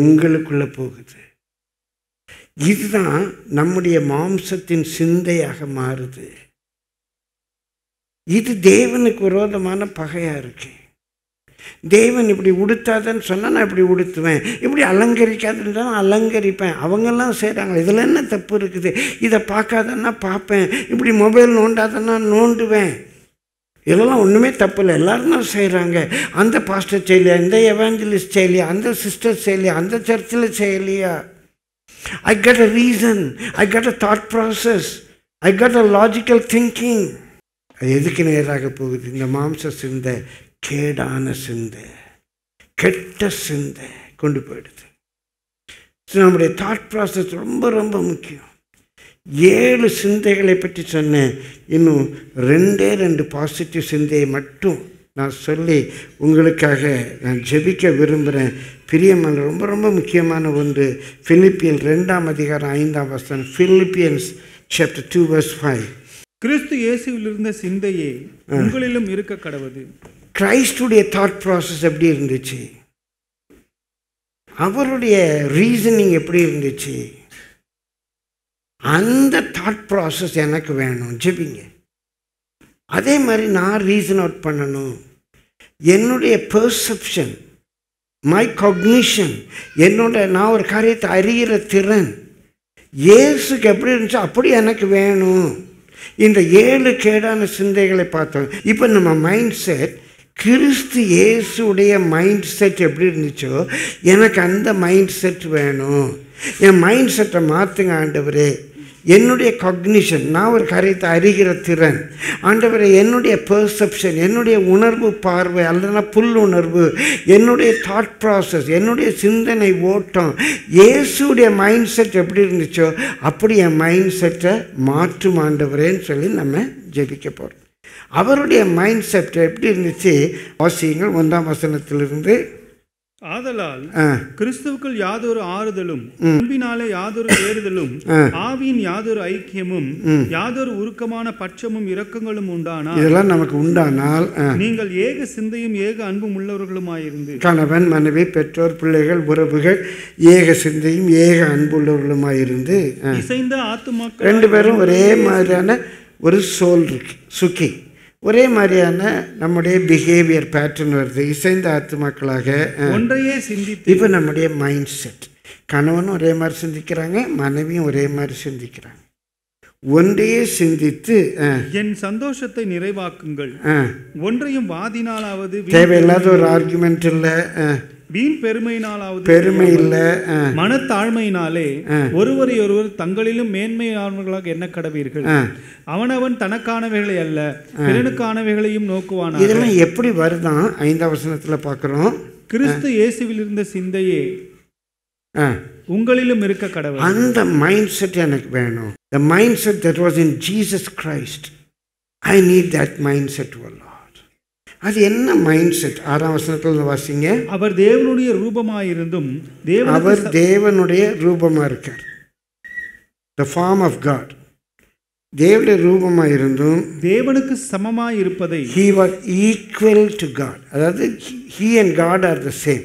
உங்களுக்குள்ளே போகுது இதுதான் நம்முடைய மாம்சத்தின் சிந்தையாக மாறுது இது தேவனுக்கு விரோதமான பகையாக இருக்கேன் தேவன் இப்படி உடுத்தாதன்னு சொன்னால் நான் இப்படி உடுத்துவேன் இப்படி அலங்கரிக்காதுன்னு தான் அலங்கரிப்பேன் அவங்கெல்லாம் செய்கிறாங்க இதில் என்ன தப்பு இருக்குது இதை பார்க்காதன்னா பார்ப்பேன் இப்படி மொபைல் நோண்டாதன்னா நோண்டுவேன் இதெல்லாம் ஒன்றுமே தப்பு இல்லை எல்லோரும் தான் செய்கிறாங்க அந்த பாஸ்டர் செய்யலையா இந்த எவாஞ்சலிஸ்ட் செய்யலையா அந்த சிஸ்டர் செய்யலையா அந்த சர்ச்சில் செய்யலையா I got a reason I got a thought process I got a logical thinking அது எதுக்கு நேராக போகுது இந்த மாம்ச சிந்த கேடான சிந்தை கெட்ட சிந்தை கொண்டு போயிடுது நம்முடைய தாட் ப்ராசஸ் ரொம்ப ரொம்ப முக்கியம் ஏழு சிந்தைகளை பற்றி சொன்னேன் இன்னும் ரெண்டே ரெண்டு பாசிட்டிவ் சிந்தையை மட்டும் நான் சொல்லி உங்களுக்காக நான் ஜெபிக்க விரும்புகிறேன் பிரியமன் ரொம்ப ரொம்ப முக்கியமான ஒன்று பிலிப்பியன் ரெண்டாம் அதிகாரம் ஐந்தாம் வசனம் Philippians chapter two verse five கிறிஸ்து இயேசுவிலிருந்த சிந்தையே உங்களிலும் இருக்க கடவுது கிரைஸ்டுடைய தாட் ப்ராசஸ் எப்படி இருந்துச்சு அவருடைய ரீசனிங் எப்படி இருந்துச்சு அந்த தாட் ப்ராசஸ் எனக்கு வேணும் ஜெபிங்க அதே மாதிரி நான் ரீசன் அவுட் பண்ணணும் என்னுடைய பெர்செப்ஷன் மை கக்னிஷன் என்னோட நான் ஒரு காரியத்தை அறிகிற திறன் இயேசுக்கு எப்படி இருந்துச்சோ அப்படி எனக்கு வேணும் இந்த ஏழு கேடான சிந்தைகளை பார்த்தோம் இப்போ நம்ம மைண்ட் செட் கிறிஸ்து இயேசுடைய மைண்ட் செட் எப்படி இருந்துச்சோ எனக்கு அந்த மைண்ட் செட் வேணும் என் மைண்ட் செட்டை மாற்றுங்க ஆண்டவரே என்னுடைய கக்னிஷன் நான் ஒரு காரியத்தை அறிகிற திறன் ஆண்டவரை என்னுடைய பெர்செப்ஷன் என்னுடைய உணர்வு பார்வை அல்லதுனா புல் உணர்வு என்னுடைய தாட் ப்ராசஸ் என்னுடைய சிந்தனை ஓட்டம் இயேசுடைய மைண்ட் செட் எப்படி இருந்துச்சோ அப்படி என் மைண்ட் செட்டை மாற்றும் ஆண்டவரேன்னு சொல்லி நம்ம ஜெபிக்க போகிறோம் அவருடைய மைண்ட் செட் எப்படி இருந்துச்சு வாசியங்கள் ஒன்றாம் வசனத்திலிருந்து ஆதலால் கிறிஸ்துவுக்குள் யாதொரு ஆறுதலும் அன்பினாலே யாதொரு ஏறுதலும் ஆவியின் யாதொரு ஐக்கியமும் யாதொரு உருக்கமான பட்சமும் இரக்கங்களும் உண்டானால் இதெல்லாம் நமக்கு உண்டானால் நீங்கள் ஏக சிந்தையும் ஏக அன்பும் உள்ளவர்களுமாயிருந்து கணவன் மனைவி பெற்றோர் பிள்ளைகள் உறவுகள் ஏக சிந்தையும் ஏக அன்பு உள்ளவர்களுமாயிருந்து இசைந்த ஆத்துமா ரெண்டு பேரும் ஒரே மாதிரியான ஒரு சோல் இருக்கு சுக்கி ஒரே மாதிரியான நம்முடைய பிஹேவியர் பேட்டர்ன் வருது இசைந்த ஆத்மாக்களாக ஒன்றையே சிந்தித்து இப்போ நம்முடைய மைண்ட் செட் கணவனும் ஒரே மாதிரி சிந்திக்கிறாங்க மனைவியும் ஒரே மாதிரி சிந்திக்கிறாங்க ஒன்றையே சிந்தித்து என் சந்தோஷத்தை நிறைவாக்குங்கள் ஒன்றையும் வாதினாலாவது தேவையில்லாத ஒரு ஆர்குமெண்ட் இல்லை வீண் பெருமையினாலாவது பெருமை இல்லை மனத்தாழ்மையினாலே ஒருவரை ஒருவர் தங்களிலும் மேன்மையானவர்களாக என்ன கடவீர்கள் அவனவன் தனக்கானவைகளை அல்ல பிறனுக்கானவைகளையும் நோக்குவான் இதெல்லாம் எப்படி வருதான் ஐந்தாம் வசனத்துல பாக்குறோம் கிறிஸ்து இயேசுவில் இருந்த சிந்தையே உங்களிலும் இருக்க கடவுள் அந்த மைண்ட் செட் எனக்கு வேணும் the mind set that was in Jesus Christ I need that mind set வரலாம் அது என்ன மைண்ட் செட் ஆறாம் வசனத்தில் வாசிங்க அவர் தேவனுடைய ரூபமாக இருந்தும் அவர் தேவனுடைய ரூபமாக இருக்கார் த ஃபார்ம் ஆஃப் காட் தேவனுடைய ரூபமாக இருந்தும் தேவனுக்கு சமமாக இருப்பதை he was equal to God அதாவது he and God are the same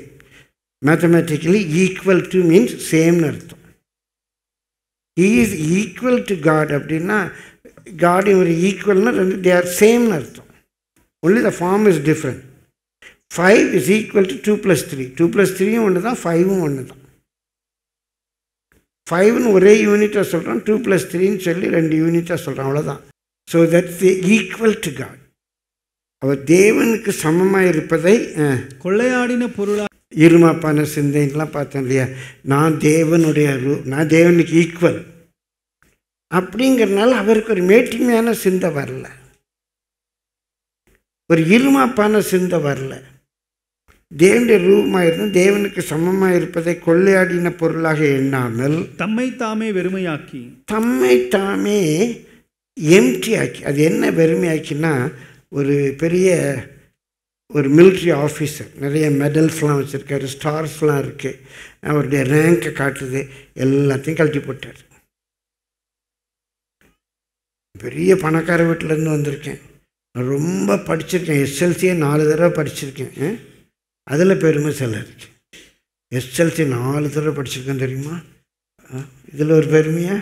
mathematically equal to means சேம்னு அர்த்தம் he is equal to God அப்படின்னா காட் இவர் ஈக்குவல்னா ரெண்டு தே ஆர் சேம்னு அர்த்தம் only the form is different five is equal to two plus three two plus த்ரீயும் ஒன்று தான் ஃபைவும் ஒன்று தான் ஃபைவ்னு ஒரே யூனிட்டாக சொல்கிறோம் டூ ப்ளஸ் த்ரீன்னு சொல்லி ரெண்டு யூனிட்டாக சொல்கிறோம் அவ்வளோதான் so that's equal to God அவர் தேவனுக்கு சமமாக இருப்பதை கொள்ளையாடின பொருளாக இருமாப்பான சிந்தைன்லாம் பார்த்தேன் இல்லையா நான் தேவனுடைய ரூ நான் தேவனுக்கு ஈக்குவல் அப்படிங்கிறனால அவருக்கு ஒரு மேட்டிமையான சிந்தை வரல ஒரு இருமாப்பான சிந்தை வரல தேவனுடைய ரூபமாக இருந்தால் தேவனுக்கு சமமாக இருப்பதை கொள்ளையாடின பொருளாக எண்ணாமல் தம்மை தாமே வெறுமையாக்கி தம்மை தாமே எம்டி ஆக்கி அது என்ன வெறுமையாக்கினா ஒரு பெரிய ஒரு மிலிட்ரி ஆஃபீஸர் நிறைய மெடல்ஸ்லாம் வச்சுருக்காரு ஸ்டார்ஸ்லாம் இருக்குது அவருடைய ரேங்க்கை காட்டுது எல்லாத்தையும் கழட்டி போட்டார் பெரிய பணக்கார வீட்டிலேருந்து வந்திருக்கேன் ரொம்ப படிச்சிருக்கேன் எஸ்எல்சியே நாலு தடவை படிச்சிருக்கேன் அதில் பெருமை சில இருக்கு எஸ்எல்சி நாலு தடவை படிச்சிருக்கேன் தெரியுமா இதில் ஒரு பெருமையா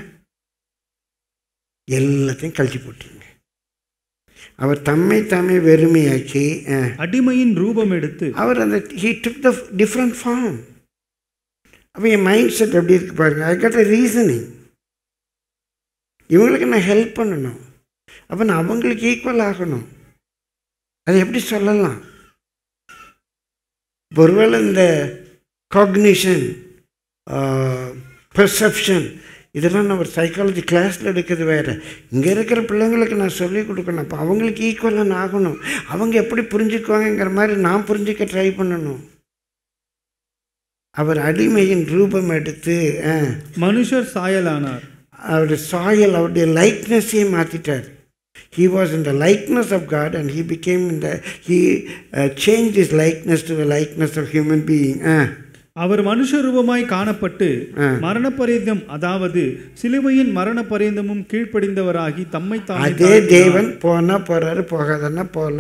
எல்லாத்தையும் கழட்டி போட்டுருங்க அவர் தம்மை தம்மை வெறுமையாக்கி அடிமையின் ரூபம் எடுத்து அவர் அந்த he took the different form அப்போ என் மைண்ட் செட் எப்படி இருக்கு பாருங்க ஐ கட் அ ரீசனிங் இவங்களுக்கு நான் ஹெல்ப் பண்ணணும் அப்போ நான் அவங்களுக்கு ஈக்குவல் ஆகணும் அது எப்படி சொல்லலாம் ஒருவேளை இந்த காக்னிஷன் பெர்செப்ஷன் இதெல்லாம் நான் ஒரு சைக்காலஜி கிளாஸில் எடுக்கிறது வேறு இங்கே இருக்கிற பிள்ளைங்களுக்கு நான் சொல்லிக் கொடுக்கணும் அப்போ அவங்களுக்கு ஈக்குவலாக நான் ஆகணும் அவங்க எப்படி புரிஞ்சுக்குவாங்கங்கிற மாதிரி நான் புரிஞ்சுக்க ட்ரை பண்ணணும் அவர் அடிமையின் ரூபம் எடுத்து மனுஷர் சாயலானார் அவருடைய சாயல் அவருடைய லைட்னஸையும் மாற்றிட்டார் He was in the likeness of God and he became in the, he uh, changed his likeness to the likeness of human being. Uh. அவர் மனுஷ ரூபமாய் காணப்பட்டு uh. மரண பரியந்தம் அதாவது சிலுவையின் மரண பரியந்தமும் கீழ்ப்படிந்தவராகி தம்மை அதே தேவன் போனா போறாரு போகாதன்னா போல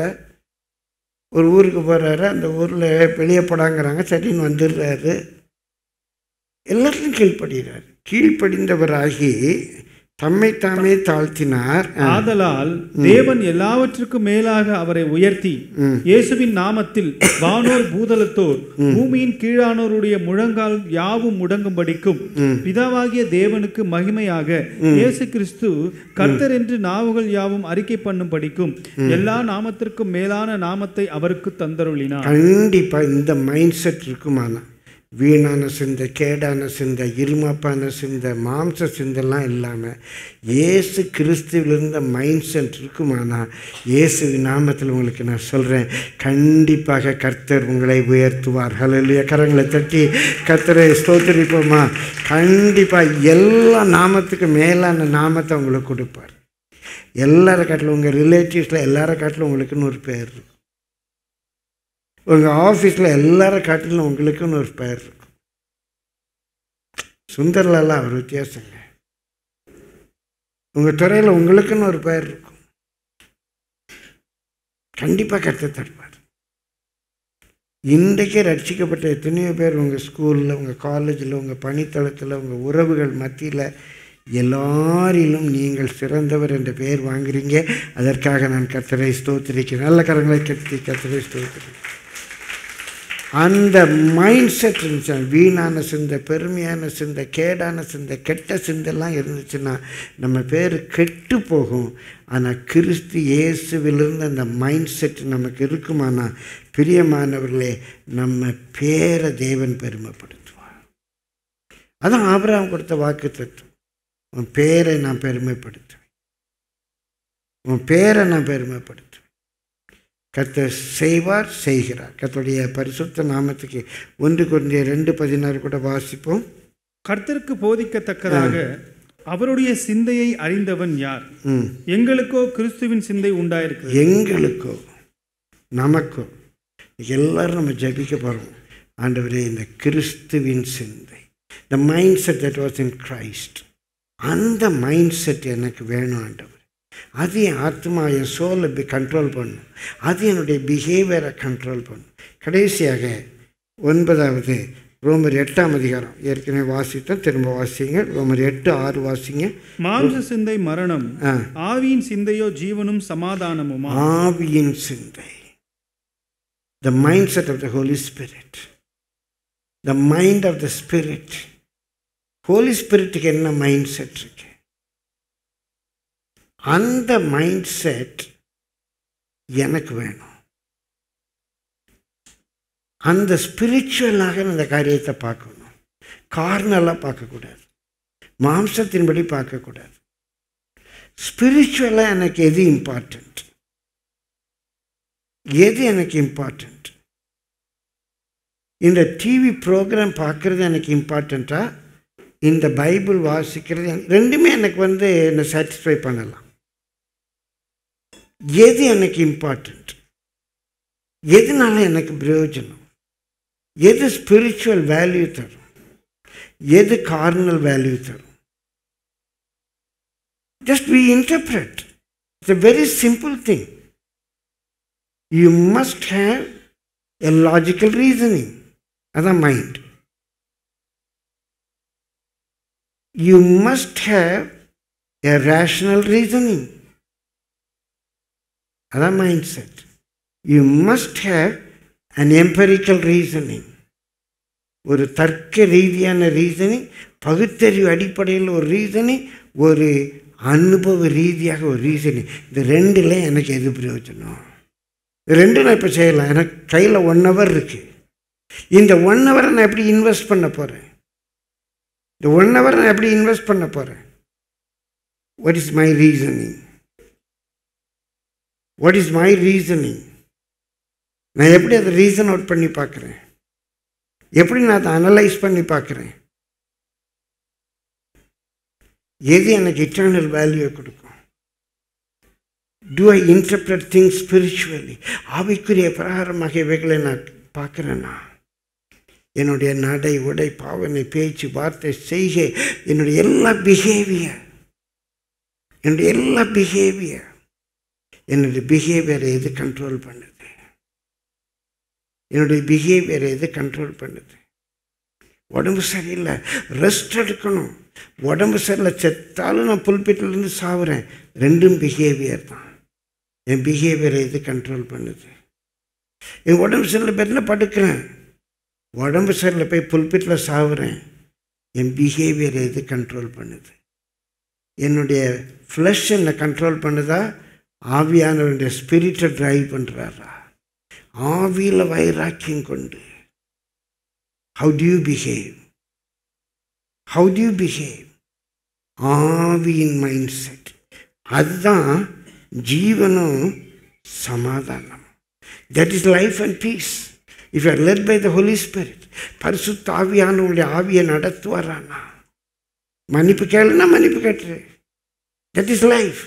ஒரு ஊருக்கு போகிறாரு அந்த ஊரில் வெளியே போடாங்கிறாங்க சரின்னு வந்துடுறாரு எல்லாத்தையும் கீழ்ப்படுகிறார் கீழ்ப்படிந்தவராகி தம்மை தாமே தாழ்த்தினார் ஆதலால் தேவன் எல்லாவற்றிற்கும் மேலாக அவரை உயர்த்தி இயேசுவின் நாமத்தில் வானோர் பூதலத்தோர் பூமியின் கீழானோருடைய முழங்கால் யாவும் முடங்கும்படிக்கும் பிதாவாகிய தேவனுக்கு மகிமையாக இயேசு கிறிஸ்து கர்த்தர் என்று நாவுகள் யாவும் அறிக்கை பண்ணும்படிக்கும் எல்லா நாமத்திற்கும் மேலான நாமத்தை அவருக்கு தந்தருளினார் கண்டிப்பா இந்த மைண்ட் செட் இருக்குமானா வீணான சிந்தை கேடான சிந்தை இருமாப்பான சிந்தை மாம்ச சிந்தெல்லாம் இல்லாமல் ஏசு கிறிஸ்துவிலிருந்த மைண்ட் செட் இருக்குமானா இயேசு நாமத்தில் உங்களுக்கு நான் சொல்கிறேன் கண்டிப்பாக கர்த்தர் உங்களை உயர்த்துவார் ஹலலுய கரங்களை தட்டி கர்த்தரை ஸ்தோத்தரிப்போமா கண்டிப்பாக எல்லா நாமத்துக்கு மேலான நாமத்தை உங்களுக்கு கொடுப்பார் எல்லார காட்டிலும் உங்கள் ரிலேட்டிவ்ஸில் எல்லார காட்டிலும் உங்களுக்குன்னு ஒரு பேர் இருக்கும் உங்கள் ஆஃபீஸில் எல்லாரும் காட்டிலும் உங்களுக்குன்னு ஒரு பெயர் இருக்கும் சுந்தர்லலாம் அவர் வித்தியாசங்க உங்கள் துறையில் உங்களுக்குன்னு ஒரு பெயர் இருக்கும் கண்டிப்பாக கற்று தருவார் இன்றைக்கே ரட்சிக்கப்பட்ட எத்தனையோ பேர் உங்கள் ஸ்கூலில் உங்கள் காலேஜில் உங்கள் பணித்தளத்தில் உங்கள் உறவுகள் மத்தியில் எல்லாரிலும் நீங்கள் சிறந்தவர் என்ற பெயர் வாங்குறீங்க அதற்காக நான் கத்தரை ஸ்தோத்திரிக்கிறேன் நல்ல கரங்களை கட்டி கத்தரை ஸ்தோத்திரிக்கிறேன் அந்த மைண்ட் செட் இருந்துச்சுன்னா வீணான சிந்தை பெருமையான சிந்தை கேடான சிந்தை கெட்ட சிந்தைலாம் இருந்துச்சுன்னா நம்ம பேர் கெட்டு போகும் ஆனால் கிறிஸ்து இயேசுவிலிருந்து அந்த மைண்ட் செட் நமக்கு இருக்குமானா பிரியமானவர்களே நம்ம பேரை தேவன் பெருமைப்படுத்துவார் அதான் ஆபராம் கொடுத்த வாக்கு தத்துவம் உன் பேரை நான் பெருமைப்படுத்துவேன் உன் பேரை நான் பெருமைப்படுத்துவேன் கர்த்தர் செய்வார் செய்கிறார் கத்தோடைய பரிசுத்த நாமத்துக்கு ஒன்று குறைஞ்ச ரெண்டு பதினாறு கூட வாசிப்போம் கர்த்தருக்கு போதிக்கத்தக்கதாக அவருடைய சிந்தையை அறிந்தவன் யார் எங்களுக்கோ கிறிஸ்துவின் சிந்தை உண்டாயிருக்கு எங்களுக்கோ நமக்கோ எல்லாரும் நம்ம ஜபிக்க போகிறோம் ஆண்டவரே இந்த கிறிஸ்துவின் சிந்தை the mind set that was in Christ அந்த மைண்ட் செட் எனக்கு வேணும் ஆண்டவர் அது என் ஆத்மா என் சோலை கண்ட்ரோல் பண்ணும் அது என்னுடைய பிஹேவியரை கண்ட்ரோல் பண்ணும் கடைசியாக ஒன்பதாவது ரோமர் எட்டாம் அதிகாரம் ஏற்கனவே வாசித்தோம் திரும்ப வாசிங்க ரோமர் எட்டு ஆறு வாசிங்க மாம்ச சிந்தை மரணம் ஆவியின் சிந்தையோ ஜீவனும் சமாதானமும் ஆவியின் சிந்தை the mind set of the Holy Spirit the mind of the Spirit Holy ஸ்பிரிட்டுக்கு என்ன மைண்ட் செட் இருக்கு அந்த மைண்ட் செட் எனக்கு வேணும் அந்த ஸ்பிரிச்சுவலாக அந்த காரியத்தை பார்க்கணும் கார்னலாக பார்க்கக்கூடாது மாம்சத்தின்படி பார்க்கக்கூடாது ஸ்பிரிச்சுவலாக எனக்கு எது இம்பார்ட்டண்ட் எது எனக்கு இம்பார்ட்டண்ட் இந்த டிவி ப்ரோக்ராம் பார்க்குறது எனக்கு இம்பார்ட்டண்ட்டாக இந்த பைபிள் வாசிக்கிறது ரெண்டுமே எனக்கு வந்து என்னை சாட்டிஸ்ஃபை பண்ணலாம் எது எனக்கு இம்பார்ட்டண்ட் எதனால எனக்கு பிரயோஜனம் எது ஸ்பிரிச்சுவல் வேல்யூ தரும் எது கார்னல் வேல்யூ தரும் just we interpret it's a very simple thing you must have a logical reasoning அதான் mind you must have a rational reasoning. அதான் mind set you must have an empirical reasoning ஒரு தர்க்க ரீதியான reasoning பகுத்தறிவு அடிப்படையில் ஒரு reasoning ஒரு அனுபவ ரீதியாக ஒரு ரீசனிங் இந்த ரெண்டில் எனக்கு எது பிரயோஜனம் ரெண்டு நான் இப்போ செய்யலாம் எனக்கு கையில் ஒன் ஹவர் இருக்குது இந்த ஒன் ஹவரை நான் எப்படி இன்வெஸ்ட் பண்ண போகிறேன் இந்த ஒன் ஹவரை நான் எப்படி இன்வெஸ்ட் பண்ண போகிறேன் what is my reasoning what is my reasoning நான் எப்படி அதை ரீசன் அவுட் பண்ணி பார்க்குறேன் எப்படி நான் அதை அனலைஸ் பண்ணி பார்க்குறேன் எது எனக்கு இட்டர்னல் வேல்யூவை கொடுக்கும் do I interpret things spiritually ஆவிக்குரிய பிரகாரமாக இவைகளை நான் பார்க்குறேன்னா என்னுடைய நடை உடை பாவனை பேச்சு வார்த்தை செய்கை என்னுடைய எல்லா பிஹேவியர் என்னுடைய எல்லா பிஹேவியர் என்னுடைய பிஹேவியரை எது கண்ட்ரோல் பண்ணுது என்னுடைய பிஹேவியரை எது கண்ட்ரோல் பண்ணுது உடம்பு சரியில்லை ரெஸ்ட் எடுக்கணும் உடம்பு சரியில்லை செத்தாலும் நான் புல்பீட்டிலேருந்து சாவுறேன் ரெண்டும் பிஹேவியர் தான் என் பிஹேவியரை எது கண்ட்ரோல் பண்ணுது என் உடம்பு சரியில்லை பெட்டில் படுக்கிறேன் உடம்பு சரியில்லை போய் புல்பிட்டில் சாவுறேன் என் பிஹேவியரை எது கண்ட்ரோல் பண்ணுது என்னுடைய ஃப்ளஷ் என்னை கண்ட்ரோல் பண்ணுதா ఆవ్యానంలో ఎస్పిరిటెడ్ డ్రైవ్ వంద్రారా ఆవిల వైరాగ్యం కొండి how do you behave how do you behave ఆవిన్ మైండ్ సెట్ అదన్ జీవన సమాధానం that is life and peace if you let by the Holy Spirit పరసు తావ్యానంలో ఆవియే నడుతువరానా మనిపకల్న మనిపకట్రి దట్ ఇస్ లైఫ్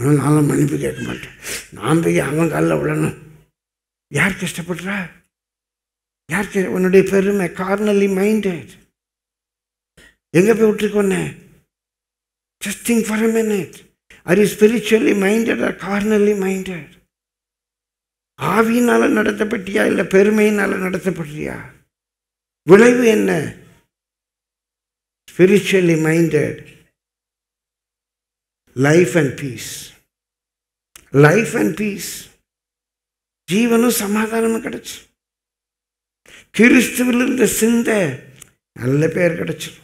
அதனால் மன்னிப்பு கேட்க மாட்டேன் நான் போய் அவன் காலில் விடணும் யார் கஷ்டப்படுறா யார் கே உன்னுடைய பெருமை கார்னலி மைண்டட் எங்கே போய் விட்டுருக்கோன்னே just think for a minute are you spiritually minded or carnally minded ஆவியினால் நடத்தப்பட்டியா இல்லை பெருமையினால் நடத்தப்படுறியா விளைவு என்ன spiritually minded life and peace life and peace ஜீவனும் சமாதானமும் கிடச்சி இருந்த சிந்த நல்ல பேர் கிடச்சிடும்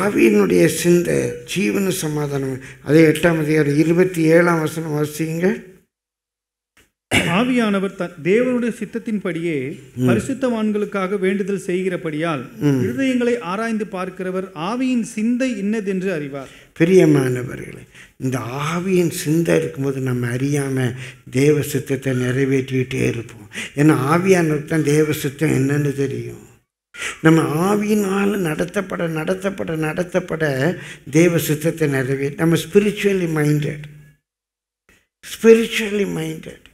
ஆவியினுடைய சிந்த ஜீவன சமாதானம் அதே எட்டாம் அதிகாரம் இருபத்தி ஏழாம் வசனம் வாசிங்க ஆவியானவர் தேவனுடைய சித்தத்தின்படியே பரிசுத்தவான்களுக்காக வேண்டுதல் செய்கிறபடியால் இருதயங்களை ஆராய்ந்து பார்க்கிறவர் ஆவியின் சிந்தை இன்னதென்று அறிவார் பிரியமானவர்களே இந்த ஆவியின் சிந்தை இருக்கும்போது நம்ம அறியாமல் தேவ சித்தத்தை நிறைவேற்றிக்கிட்டே இருப்போம் ஏன்னா ஆவியானவர் தான் தேவ சித்தம் என்னன்னு தெரியும் நம்ம ஆவியினால் நடத்தப்பட நடத்தப்பட நடத்தப்பட தேவ சித்தத்தை நிறைவேற்ற நம்ம ஸ்பிரிச்சுவலி மைண்டட் ஸ்பிரிச்சுவலி மைண்டட்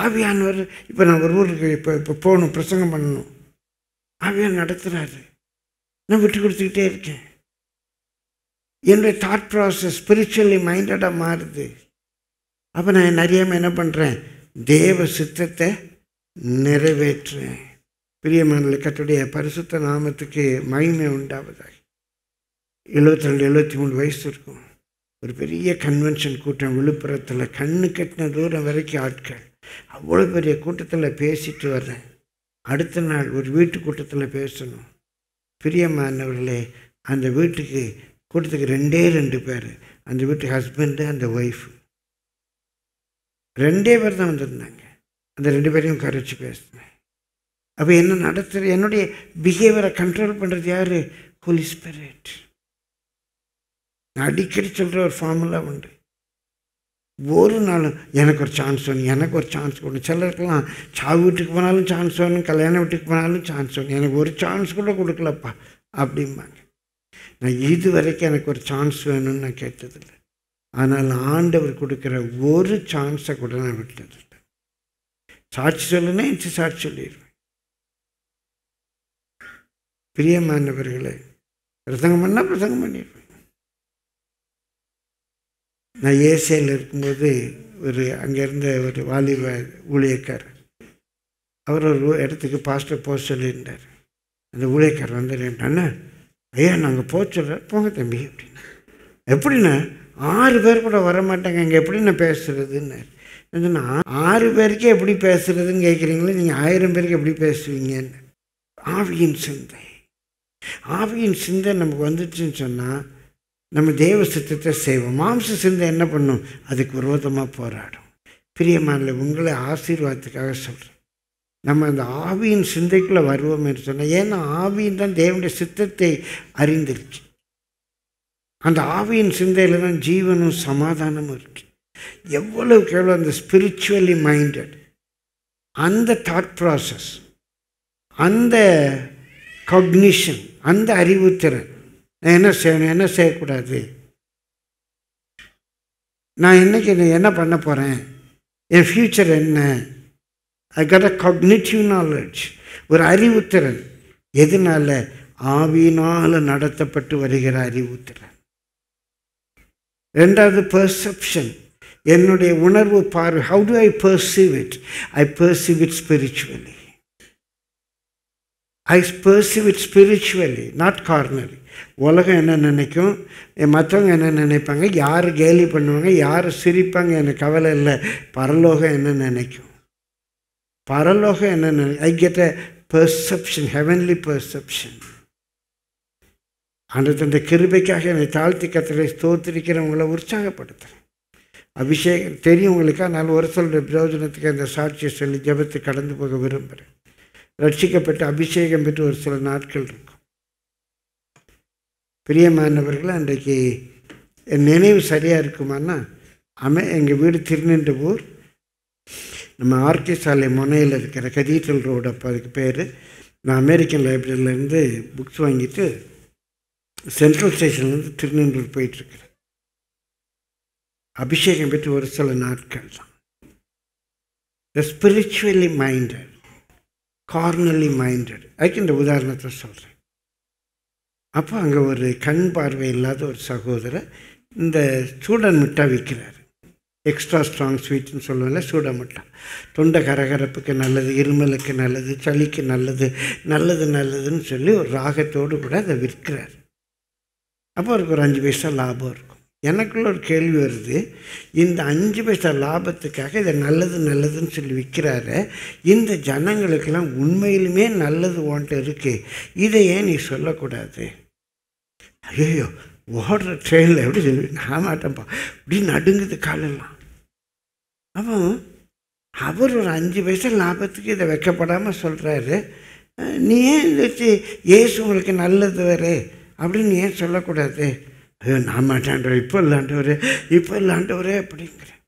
ஆவியானவர் இப்போ நான் ஒரு ஊருக்கு இப்போ இப்போ போகணும் பிரசங்கம் பண்ணணும் ஆவியார் நடத்துகிறாரு நான் விட்டு கொடுத்துக்கிட்டே இருக்கேன் என்னுடைய தாட் ப்ராசஸ் ஸ்பிரிச்சுவலி மைண்டடாக மாறுது அப்போ நான் நிறையாம என்ன பண்ணுறேன் தேவ சித்தத்தை நிறைவேற்றுறேன் பிரியமான கத்துடைய பரிசுத்த நாமத்துக்கு மகிமை உண்டாவதாக எழுபத்தி ரெண்டு எழுபத்தி மூணு வயசு இருக்கும் ஒரு பெரிய கன்வென்ஷன் கூட்டம் விழுப்புரத்தில் கண்ணு கட்டின தூரம் வரைக்கும் ஆட்கள் அவ்வளோ பெரிய கூட்டத்தில் பேசிட்டு வர்றேன் அடுத்த நாள் ஒரு வீட்டு கூட்டத்தில் பேசணும் பிரியமானவர்களே அந்த வீட்டுக்கு கூட்டத்துக்கு ரெண்டே ரெண்டு பேர் அந்த வீட்டு ஹஸ்பண்டு அந்த ஒய்ஃபு ரெண்டே பேர் தான் வந்திருந்தாங்க அந்த ரெண்டு பேரையும் கரைச்சி பேசினேன் அப்போ என்ன நடத்துறது என்னுடைய பிஹேவியரை கண்ட்ரோல் பண்ணுறது யார் ஹோலி ஸ்பிரிட் நான் அடிக்கடி சொல்கிற ஒரு ஃபார்முலா உண்டு ஒரு நாள் எனக்கு ஒரு சான்ஸ் வேணும் எனக்கு ஒரு சான்ஸ் கொடுணும் சிலருக்கெல்லாம் சாவு வீட்டுக்கு போனாலும் சான்ஸ் வேணும் கல்யாண வீட்டுக்கு போனாலும் சான்ஸ் வேணும் எனக்கு ஒரு சான்ஸ் கூட கொடுக்கலப்பா அப்படிம்பாங்க நான் இது வரைக்கும் எனக்கு ஒரு சான்ஸ் வேணும்னு நான் கேட்டதில்லை ஆனால் ஆண்டவர் கொடுக்குற ஒரு சான்ஸை கூட நான் விட்டதில்லை சாட்சி சொல்லுனே என் சாட்சி சொல்லிடுவேன் பிரியமானவர்களே பிரசங்கம் பண்ணால் பிரசங்கம் பண்ணிடுவேன் நான் ஏசியில் இருக்கும்போது ஒரு அங்கேருந்த ஒரு வாலிப ஊழியக்கார் அவர் ஒரு இடத்துக்கு பாஸ்டர் போக சொல்லியிருந்தார் அந்த ஊழியக்கார் வந்து என்னன்னா ஐயா நாங்கள் போக சொல்ல போங்க தம்பி அப்படின்னா எப்படின்னா ஆறு பேர் கூட வர மாட்டாங்க அங்கே எப்படின்னா பேசுகிறதுன்னு சொன்னா ஆறு பேருக்கே எப்படி பேசுகிறதுன்னு கேட்குறீங்களே நீங்கள் ஆயிரம் பேருக்கு எப்படி பேசுவீங்கன்னு ஆவியின் சிந்தை ஆவியின் சிந்தை நமக்கு வந்துச்சுன்னு சொன்னால் நம்ம தேவ சித்தத்தை செய்வோம் மாம்ச சிந்தை என்ன பண்ணும் அதுக்கு விரோதமாக போராடும் பிரியமான உங்களை ஆசீர்வாதத்துக்காக சொல்கிறேன் நம்ம அந்த ஆவியின் சிந்தைக்குள்ளே வருவோம் என்று சொன்னால் ஏன்னா ஆவியின் தான் தேவனுடைய சித்தத்தை அறிந்திருக்கு அந்த ஆவியின் சிந்தையில் தான் ஜீவனும் சமாதானமும் இருக்குது எவ்வளவுக்கு எவ்வளோ அந்த ஸ்பிரிச்சுவலி மைண்டட் அந்த தாட் ப்ராசஸ் அந்த கக்னிஷன் அந்த அறிவுத்திறன் நான் என்ன செய்யணும் என்ன செய்யக்கூடாது நான் இன்றைக்கி என்ன பண்ண போகிறேன் என் ஃப்யூச்சர் என்ன I got a cognitive knowledge ஒரு அறிவுத்திறன் எதனால் ஆவினால் நடத்தப்பட்டு வருகிற அறிவுத்திறன் ரெண்டாவது பர்செப்ஷன் என்னுடைய உணர்வு பார் how do I perceive it I perceive it spiritually I perceive it spiritually not carnally உலகம் என்ன நினைக்கும் மற்றவங்க என்ன நினைப்பாங்க யார் கேலி பண்ணுவாங்க யார் சிரிப்பாங்க எனக்கு கவலை இல்லை பரலோகம் என்ன நினைக்கும் பரலோகம் என்ன நினை I get a perception heavenly perception அந்த தந்த கிருபைக்காக என்னை தாழ்த்தி கத்தலை ஸ்தோத்திரிக்கிறவங்களை உற்சாகப்படுத்துகிறேன் அபிஷேகம் தெரியுவங்களுக்காக நான் ஒரு சொல்ற பிரயோஜனத்துக்கு அந்த சாட்சியை சொல்லி ஜபத்தை கடந்து போக விரும்புகிறேன் ரட்சிக்கப்பட்டு அபிஷேகம் பெற்று ஒரு சில நாட்கள் இருக்கும் பிரியமானவர்கள் அன்றைக்கு நினைவு சரியாக இருக்குமானா அமே எங்கள் வீடு திருநின்றவூர் நம்ம ஆர்கே சாலை முனையில் இருக்கிற கதீட்ரல் ரோடு அப்போ அதுக்கு பேர் நான் அமெரிக்கன் லைப்ரரியிலேருந்து புக்ஸ் வாங்கிட்டு சென்ட்ரல் ஸ்டேஷன்லேருந்து திருநின்றூர் போயிட்டுருக்கிறேன் அபிஷேகம் பெற்று ஒரு சில நாட்கள் தான் the spiritually minded carnally minded அதுக்கு இந்த உதாரணத்தை சொல்கிறேன் அப்போ அங்கே ஒரு கண் பார்வை இல்லாத ஒரு சகோதரர் இந்த சூடன் மிட்டா விற்கிறார் எக்ஸ்ட்ரா ஸ்ட்ராங் ஸ்வீட்னு சொல்லுவோம்ல சூட முட்டா தொண்டை கரகரப்புக்கு நல்லது இருமலுக்கு நல்லது சளிக்கு நல்லது நல்லது நல்லதுன்னு சொல்லி ஒரு ராகத்தோடு கூட அதை விற்கிறார் அப்போ அவருக்கு ஒரு அஞ்சு பைசா லாபம் இருக்கும் எனக்குள்ள ஒரு கேள்வி வருது இந்த அஞ்சு பைசா லாபத்துக்காக இதை நல்லது நல்லதுன்னு சொல்லி விற்கிறாரு இந்த ஜனங்களுக்கெல்லாம் உண்மையிலுமே நல்லது ஓன்ட்டு இருக்குது இதை ஏன் நீ சொல்லக்கூடாது ஐயோ ஓடுற ட்ரெயினில் எப்படி சொல்லுவீங்க ஆமாட்டப்பா இப்படி நடுங்குது காலெல்லாம் அப்போ அவர் ஒரு அஞ்சு வயசு லாபத்துக்கு இதை வைக்கப்படாமல் சொல்கிறாரு நீ ஏன் வச்சு ஏசு உங்களுக்கு நல்லது வேறு அப்படின்னு ஏன் சொல்லக்கூடாது ஐயோ நான் இப்போ இல்லாண்டவர் இப்போ இல்லாண்டவர் அப்படிங்கிறேன்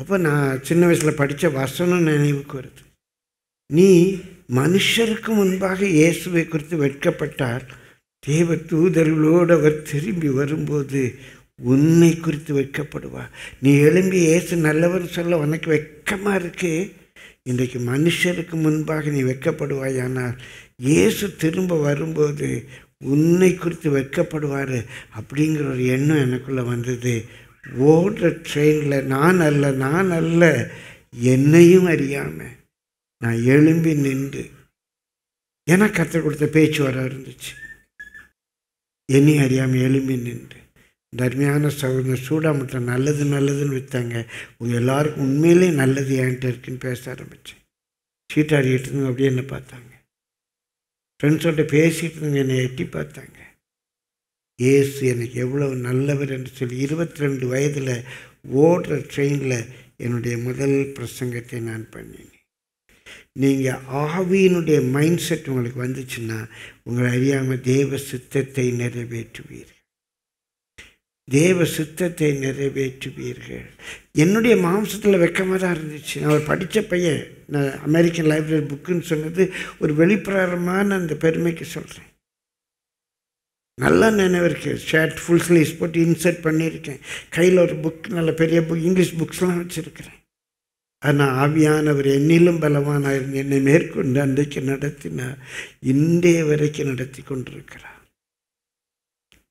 அப்போ நான் சின்ன வயசில் படித்த வசனம் நினைவுக்கு வருது நீ மனுஷருக்கு முன்பாக இயேசுவை குறித்து வெட்கப்பட்டால் தேவ தூதர்களோடு அவர் திரும்பி வரும்போது உன்னை குறித்து வைக்கப்படுவா நீ எழும்பி ஏசு நல்லவர் சொல்ல உனக்கு வெக்கமாக இருக்கு இன்றைக்கு மனுஷருக்கு முன்பாக நீ வெக்கப்படுவாயானால் இயேசு திரும்ப வரும்போது உன்னை குறித்து வைக்கப்படுவார் அப்படிங்கிற ஒரு எண்ணம் எனக்குள்ளே வந்தது ஓடுற ட்ரெயினில் நான் அல்ல நான் அல்ல என்னையும் அறியாமல் நான் எழும்பி நின்று எனக்கு கற்றுக் கொடுத்த பேச்சு வர இருந்துச்சு எண்ணி அறியாமல் எழும்பி நின்று தர்மியான அருமையான சகோதரன் சூடாமட்ட நல்லது நல்லதுன்னு விற்றாங்க உங்கள் எல்லாருக்கும் உண்மையிலே நல்லது என்கிட்ட இருக்குன்னு பேச ஆரம்பித்தேன் சீட்டாடிக்கிட்டு இருந்தோம் அப்படியே என்ன பார்த்தாங்க ஃப்ரெண்ட்ஸோட பேசிகிட்டு இருந்தவங்க என்னை எட்டி பார்த்தாங்க ஏசு எனக்கு எவ்வளவு நல்லவர் என்று சொல்லி இருபத்தி ரெண்டு வயதில் ஓடுற ட்ரெயினில் என்னுடைய முதல் பிரசங்கத்தை நான் பண்ணினேன் நீங்கள் ஆவியினுடைய மைண்ட் செட் உங்களுக்கு வந்துச்சுன்னா உங்கள் அறியாமல் தேவ சித்தத்தை நிறைவேற்றுவீர்கள் தேவ சித்தத்தை நிறைவேற்றுவீர்கள் என்னுடைய மாம்சத்தில் வெக்கமாக தான் இருந்துச்சு நான் ஒரு படித்த பையன் நான் அமெரிக்கன் லைப்ரரி புக்குன்னு சொன்னது ஒரு வெளிப்பிரகாரமான அந்த பெருமைக்கு சொல்கிறேன் நல்லா நினைவு இருக்குது ஷர்ட் ஃபுல் ஸ்லீவ்ஸ் போட்டு இன்சர்ட் பண்ணியிருக்கேன் கையில் ஒரு புக் நல்ல பெரிய புக் இங்கிலீஷ் புக்ஸ்லாம் வச்சுருக்கிறேன் ஆனால் ஆவியானவர் என்னிலும் பலவானாக இருந்து என்னை மேற்கொண்டு அன்றைக்கு நடத்தினார் இன்றைய வரைக்கும் நடத்தி கொண்டிருக்கிறார்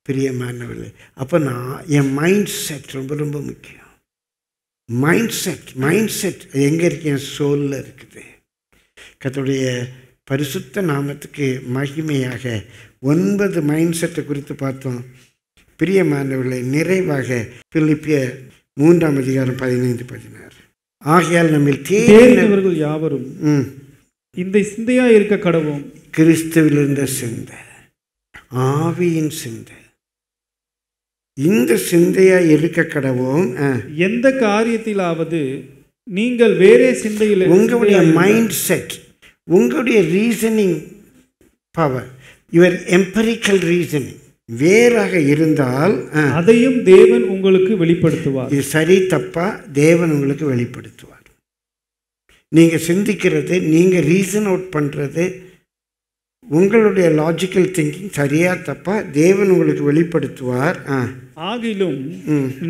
பிரியமானவர்களே அப்போ நான் என் மைண்ட் செட் ரொம்ப ரொம்ப முக்கியம் மைண்ட் செட் மைண்ட் செட் எங்கே இருக்கு என் சோலில் இருக்குது கத்துடைய பரிசுத்த நாமத்துக்கு மகிமையாக ஒன்பது மைண்ட் செட்டை குறித்து பார்த்தோம் பிரியமானவர்களை நிறைவாக பிலிப்பிய மூன்றாம் அதிகாரம் பதினைந்து பதினாறு ஆகையால் நம்மில் தேர்ந்தவர்கள் யாவரும் இந்த சிந்தையா இருக்க கடவும் கிறிஸ்துவில் இருந்த சிந்தை ஆவியின் சிந்தை இந்த சிந்தையா இருக்க கடவும் எந்த காரியத்திலாவது நீங்கள் வேறே சிந்தையில் உங்களுடைய மைண்ட் செட் உங்களுடைய reasoning power your empirical reasoning வேறாக இருந்தால் அதையும் தேவன் உங்களுக்கு வெளிப்படுத்துவார் இது சரி தப்பா தேவன் உங்களுக்கு வெளிப்படுத்துவார் நீங்கள் சிந்திக்கிறது நீங்கள் ரீசன் அவுட் பண்ணுறது உங்களுடைய லாஜிக்கல் திங்கிங் சரியா தப்பா தேவன் உங்களுக்கு வெளிப்படுத்துவார் ஆகிலும்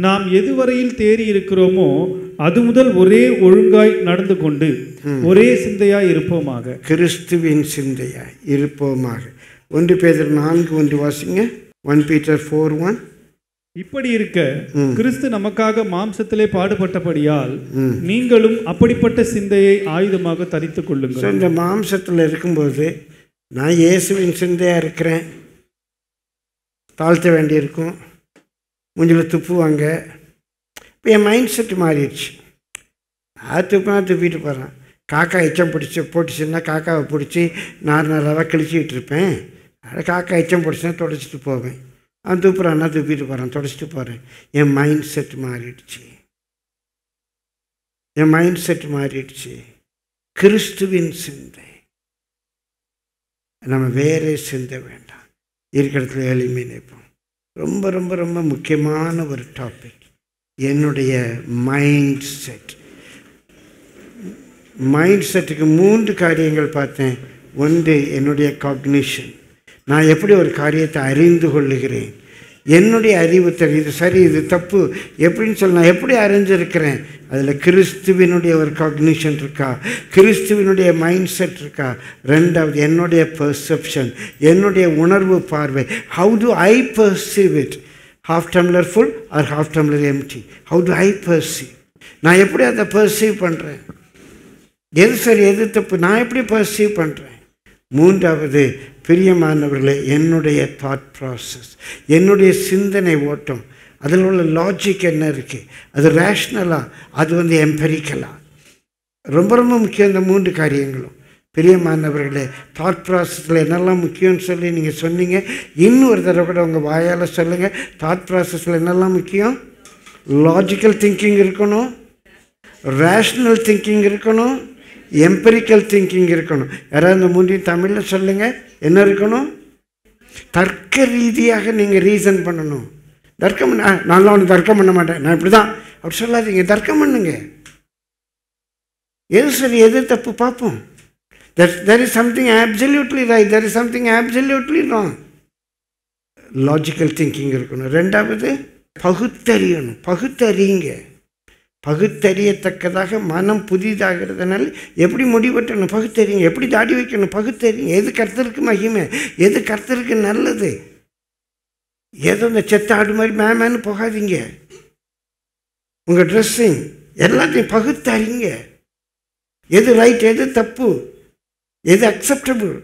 நாம் எதுவரையில் தேறி இருக்கிறோமோ அது முதல் ஒரே ஒழுங்காய் நடந்து கொண்டு ஒரே சிந்தையா இருப்போமாக கிறிஸ்துவின் சிந்தையா இருப்போமாக ஒன்று பேர் நான்கு ஒன்று வாசிங்க ஒன் பீட்டர் ஃபோர் ஒன் இப்படி இருக்க hmm. கிறிஸ்து நமக்காக மாம்சத்திலே பாடுபட்டபடியால் hmm. நீங்களும் அப்படிப்பட்ட சிந்தையை ஆயுதமாக தரித்து கொள்ளுங்கள் இந்த மாம்சத்தில் இருக்கும்போது நான் இயேசுவின் சிந்தையாக இருக்கிறேன் தாழ்த்த வேண்டியிருக்கும் முஞ்சில் துப்புவாங்க இப்போ என் மைண்ட் செட் மாறிடுச்சு அது துப்புனா துப்பிட்டு போகிறேன் காக்கா எச்சம் பிடிச்சி போட்டுச்சுன்னா காக்காவை பிடிச்சி நார் நாராக கழிச்சிக்கிட்டு இருப்பேன் அதை காக்கா எச்சம் பிடிச்சினா தொடச்சிட்டு போவேன் அவன் துப்புறான்னா தூப்பிட்டு போகிறான் தொடச்சிட்டு போகிறேன் என் மைண்ட் செட் மாறிடுச்சு என் மைண்ட் செட் மாறிடுச்சு கிறிஸ்துவின் சிந்தை நம்ம வேறே சிந்த வேண்டாம் இருக்கிறதுல எளிமை நினைப்போம் ரொம்ப ரொம்ப ரொம்ப முக்கியமான ஒரு டாபிக் என்னுடைய மைண்ட் செட் மைண்ட் செட்டுக்கு மூன்று காரியங்கள் பார்த்தேன் ஒன்று என்னுடைய காக்னிஷன் நான் எப்படி ஒரு காரியத்தை அறிந்து கொள்ளுகிறேன் என்னுடைய அறிவு தெரியும் இது சரி இது தப்பு எப்படின்னு சொல்லி நான் எப்படி அறிஞ்சிருக்கிறேன் அதில் கிறிஸ்துவினுடைய ஒரு காக்னிஷன் இருக்கா கிறிஸ்துவினுடைய மைண்ட் செட் இருக்கா ரெண்டாவது என்னுடைய பெர்செப்ஷன் என்னுடைய உணர்வு பார்வை how do I perceive it half tumbler full or half tumbler empty how do I perceive நான் எப்படி அதை பர்சீவ் பண்ணுறேன் எது சரி எது தப்பு நான் எப்படி பர்சீவ் பண்ணுறேன் மூன்றாவது பிரியமானவர்களே என்னுடைய தாட் ப்ராசஸ் என்னுடைய சிந்தனை ஓட்டம் அதில் உள்ள லாஜிக் என்ன இருக்குது அது ரேஷ்னலாக அது வந்து எம்பெரிக்கலாக ரொம்ப ரொம்ப முக்கியம் இந்த மூன்று காரியங்களும் பிரியமானவர்களே தாட் ப்ராசஸில் என்னெல்லாம் முக்கியம்னு சொல்லி நீங்கள் சொன்னீங்க இன்னொரு தடவை கூட உங்கள் வாயால் சொல்லுங்கள் தாட் ப்ராசஸில் என்னெல்லாம் முக்கியம் லாஜிக்கல் திங்கிங் இருக்கணும் ரேஷ்னல் திங்கிங் இருக்கணும் எம்பெரிக்கல் திங்கிங் இருக்கணும் யாராவது இந்த மூன்றையும் தமிழில் சொல்லுங்கள் என்ன இருக்கணும் தர்க்க ரீதியாக நீங்கள் ரீசன் பண்ணணும் தர்க்கம் நல்லா ஒன்று தர்க்கம் பண்ண மாட்டேன் நான் இப்படி தான் அப்படி சொல்லாதீங்க தர்க்கம் பண்ணுங்க எது சரி எது தப்பு பார்ப்போம் there there is something absolutely right there is something absolutely wrong logical thinking இருக்கணும் ரெண்டாவது பகுத்தறியணும் பகுத்தறியுங்க பகுத்தறியத்தக்கதாக மனம் புதிதாகிறதுனால எப்படி முடிவெட்டணும் பகுத்தறிங்க எப்படி தாடி வைக்கணும் பகுத்தறிங்க எது கருத்தருக்கு மகிமை எது கருத்தருக்கு நல்லது ஏதோ இந்த செத்த ஆடு மாதிரி மேமேனு போகாதீங்க உங்கள் ட்ரெஸ்ஸிங் எல்லாத்தையும் பகுத்தறிங்க எது ரைட் எது தப்பு எது அக்செப்டபுள்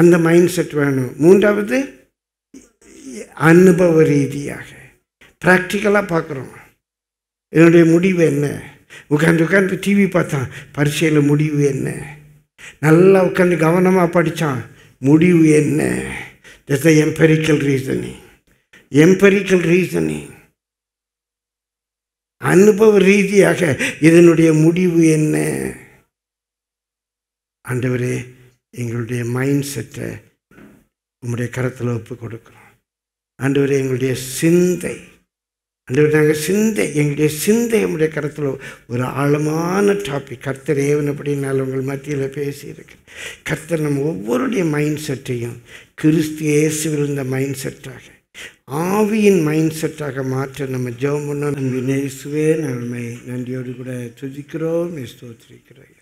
அந்த மைண்ட் செட் வேணும் மூன்றாவது அனுபவ ரீதியாக ப்ராக்டிக்கலாக பார்க்குறோம் என்னுடைய முடிவு என்ன உட்காந்து உட்காந்து டிவி பார்த்தான் பரீட்சையில் முடிவு என்ன நல்லா உட்காந்து கவனமாக படித்தான் முடிவு என்ன that's a empirical reasoning empirical reasoning அனுபவ ரீதியாக இதனுடைய முடிவு என்ன ஆண்டவரே எங்களுடைய மைண்ட் செட்டை உங்களுடைய கரத்தில் ஒப்பு கொடுக்குறோம் ஆண்டவரே எங்களுடைய சிந்தை அந்த நாங்கள் சிந்தை எங்களுடைய சிந்தை நம்முடைய கருத்தில் ஒரு ஆழமான டாபிக் கர்த்தர் ஏவன் அப்படின்னால உங்கள் மத்தியில் பேசியிருக்கேன் கர்த்தர் நம்ம ஒவ்வொருடைய மைண்ட் செட்டையும் கிறிஸ்து இயேசு இந்த மைண்ட் செட்டாக ஆவியின் மைண்ட் செட்டாக மாற்ற நம்ம ஜெபம் பண்ணோம் நம்பி நேசுவே நன்மை நன்றியோடு கூட துதிக்கிறோம் ஸ்தோத்திரிக்கிறோம்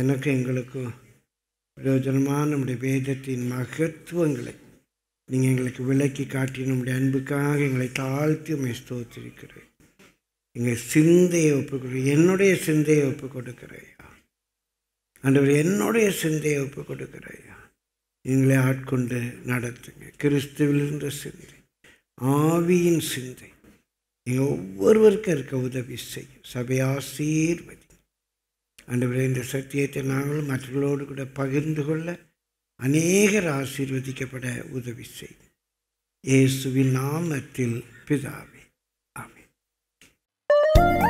எனக்கும் எங்களுக்கும் பிரயோஜனமான நம்முடைய வேதத்தின் மகத்துவங்களை நீங்கள் எங்களுக்கு விளக்கி காட்டி நம்முடைய அன்புக்காக எங்களை தாழ்த்தி உண்மை ஸ்தோத்திருக்கிறேன் எங்கள் சிந்தையை கொடு என்னுடைய சிந்தையை ஒப்புக் கொடுக்கிறையா அன்றவர் என்னுடைய சிந்தையை ஒப்புக் கொடுக்கிறையா எங்களை ஆட்கொண்டு நடத்துங்க கிறிஸ்துவிலிருந்த சிந்தை ஆவியின் சிந்தை நீங்கள் ஒவ்வொருவருக்கும் இருக்க உதவி செய்யும் ஆசீர்வதி அன்றவரை இந்த சத்தியத்தை நாங்களும் மற்றவர்களோடு கூட பகிர்ந்து கொள்ள அநேகர் ஆசீர்வதிக்கப்பட உதவி செய்து இயேசுவின் நாமத்தில் பிதாவே ஆமே